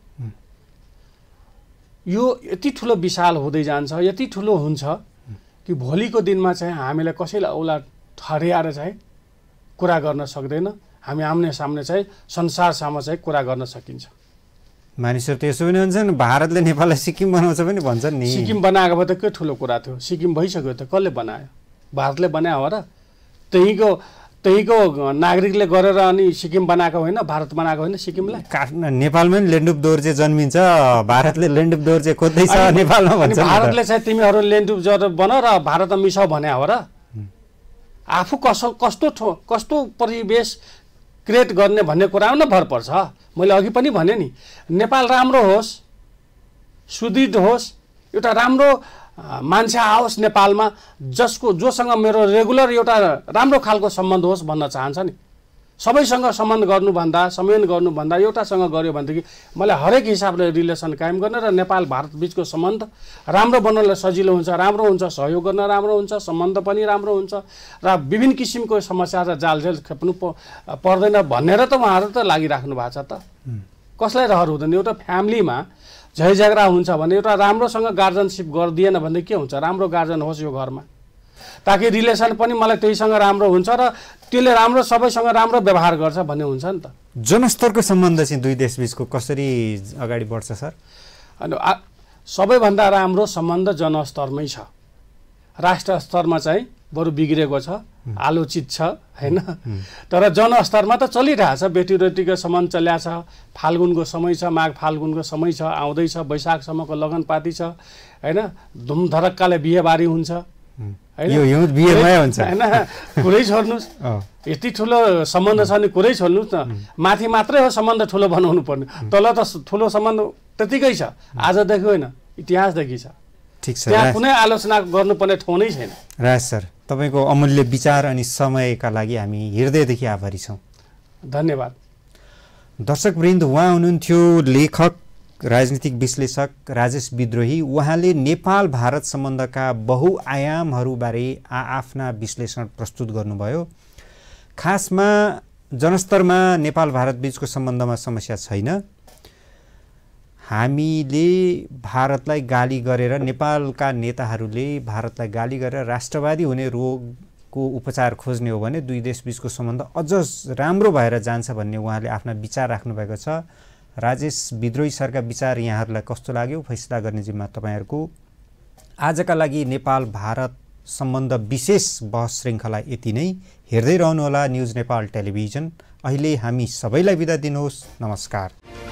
यो यति ठुलो विशाल हुँदै जान्छ यति ठुलो हुन्छ कि भोलिको दिनमा चाहिँ हामीलाई कसैलाई औला ठर्याएर चाहिँ कुरा गर्न सक्दैन हामी आम्ने सामने चाहिँ संसारसम्म चाहिँ कुरा गर्न सकिन्छ मानिसहरू त यसो पनि हुन्छन् भारतले नेपाललाई सिक्किम बनाउँछ पनि भन्छन् नि सिक्किम बनाएको भए त के ठुलो कुरा थियो सिक्किम भइसक्यो त कसले बनायो भारतले बनायो हो र त्यहीँको त्यहीको नागरिकले गरेर अनि सिक्किम बनाएको होइन भारत बनाएको होइन सिक्किमलाई काठमाडौँ नेपालमै लेन्डुप दोर चाहिँ जन्मिन्छ भारतले लेन्डुप दोर चाहिँ खोज्दैछ नेपालमा भन्छ भारतले चाहिँ तिमीहरू लेन्डुप जोर बन र भारतमा मिसाउ भने हो र आफू कस कस्तो ठो कस्तो परिवेश क्रिएट गर्ने भन्ने कुरामा नै भर पर्छ मैले अघि पनि भने नि नेपाल राम्रो होस् सुदृढ होस् एउटा राम्रो मान्छे आओस् नेपालमा जसको जोसँग मेरो रेगुलर एउटा राम्रो खालको सम्बन्ध होस् भन्न चाहन्छ नि सबैसँग सम्बन्ध गर्नुभन्दा सम्मेलन गर्नुभन्दा एउटासँग गऱ्यो भनेदेखि मैले हरेक हिसाबले रिलेसन कायम गर्ने र नेपाल भारत बिचको सम्बन्ध राम्रो बनाउनलाई सजिलो हुन्छ राम्रो हुन्छ सहयोग गर्न राम्रो हुन्छ सम्बन्ध पनि राम्रो हुन्छ र विभिन्न किसिमको समस्या र जालझेल खेप्नु पर्दैन भनेर त उहाँहरू त लागिराख्नु भएको छ त कसलाई रहर हुँदैन एउटा फ्यामिलीमा झैझगडा हुन्छ भने एउटा राम्रोसँग गार्जनसिप गरिदिएन भने के हुन्छ राम्रो गार्जन होस् यो घरमा ताकि रिलेसन पनि मलाई त्यहीसँग राम्रो हुन्छ र त्यसले राम्रो सबैसँग राम्रो व्यवहार गर्छ भन्ने हुन्छ नि त जनस्तरको सम्बन्ध चाहिँ दुई देशबिचको कसरी अगाडि बढ्छ सर अनि सबैभन्दा राम्रो सम्बन्ध जनस्तरमै छ राष्ट्र स्तरमा चाहिँ बरु बिग्रेको छ आलोचित छ होइन तर जनस्तरमा त चलिरहेछ समान चल्या छ फाल्गुनको समय छ माघ फाल्गुनको समय छ आउँदैछ वैशाखसम्मको लगनपाती छ होइन धुमधरक्काले बिहेबारी हुन्छ होइन कुरै छोड्नुहोस् यति ठुलो सम्बन्ध छ भने कुरै छोड्नुहोस् न माथि मात्रै हो सम्बन्ध ठुलो बनाउनु पर्ने तल त ठुलो सम्बन्ध त्यतिकै छ आजदेखि होइन इतिहासदेखि छ ठिक छ त्यहाँ कुनै आलोचना गर्नुपर्ने ठाउँ नै छैन राज सर तपाईँको अमूल्य विचार अनि समयका लागि हामी हृदयदेखि आभारी छौँ धन्यवाद दर्शकवृन्द उहाँ हुनुहुन्थ्यो लेखक राजनीतिक विश्लेषक राजेश विद्रोही उहाँले नेपाल भारत सम्बन्धका बहुआयामहरूबारे आआफ्ना विश्लेषण प्रस्तुत गर्नुभयो खासमा जनस्तरमा नेपाल भारत बिचको सम्बन्धमा समस्या छैन हामीले भारतलाई गाली गरेर नेपालका नेताहरूले भारतलाई गाली गरेर राष्ट्रवादी हुने रोगको उपचार खोज्ने हो भने दुई देशबिचको सम्बन्ध अझ राम्रो भएर जान्छ भन्ने उहाँले आफ्ना विचार राख्नुभएको छ राजेश विद्रोही सरका विचार यहाँहरूलाई कस्तो लाग्यो फैसला गर्ने जिम्मा तपाईँहरूको आजका लागि नेपाल भारत सम्बन्ध विशेष बहस श्रृङ्खला यति नै हेर्दै रहनुहोला न्युज नेपाल टेलिभिजन अहिले हामी सबैलाई बिदा दिनुहोस् नमस्कार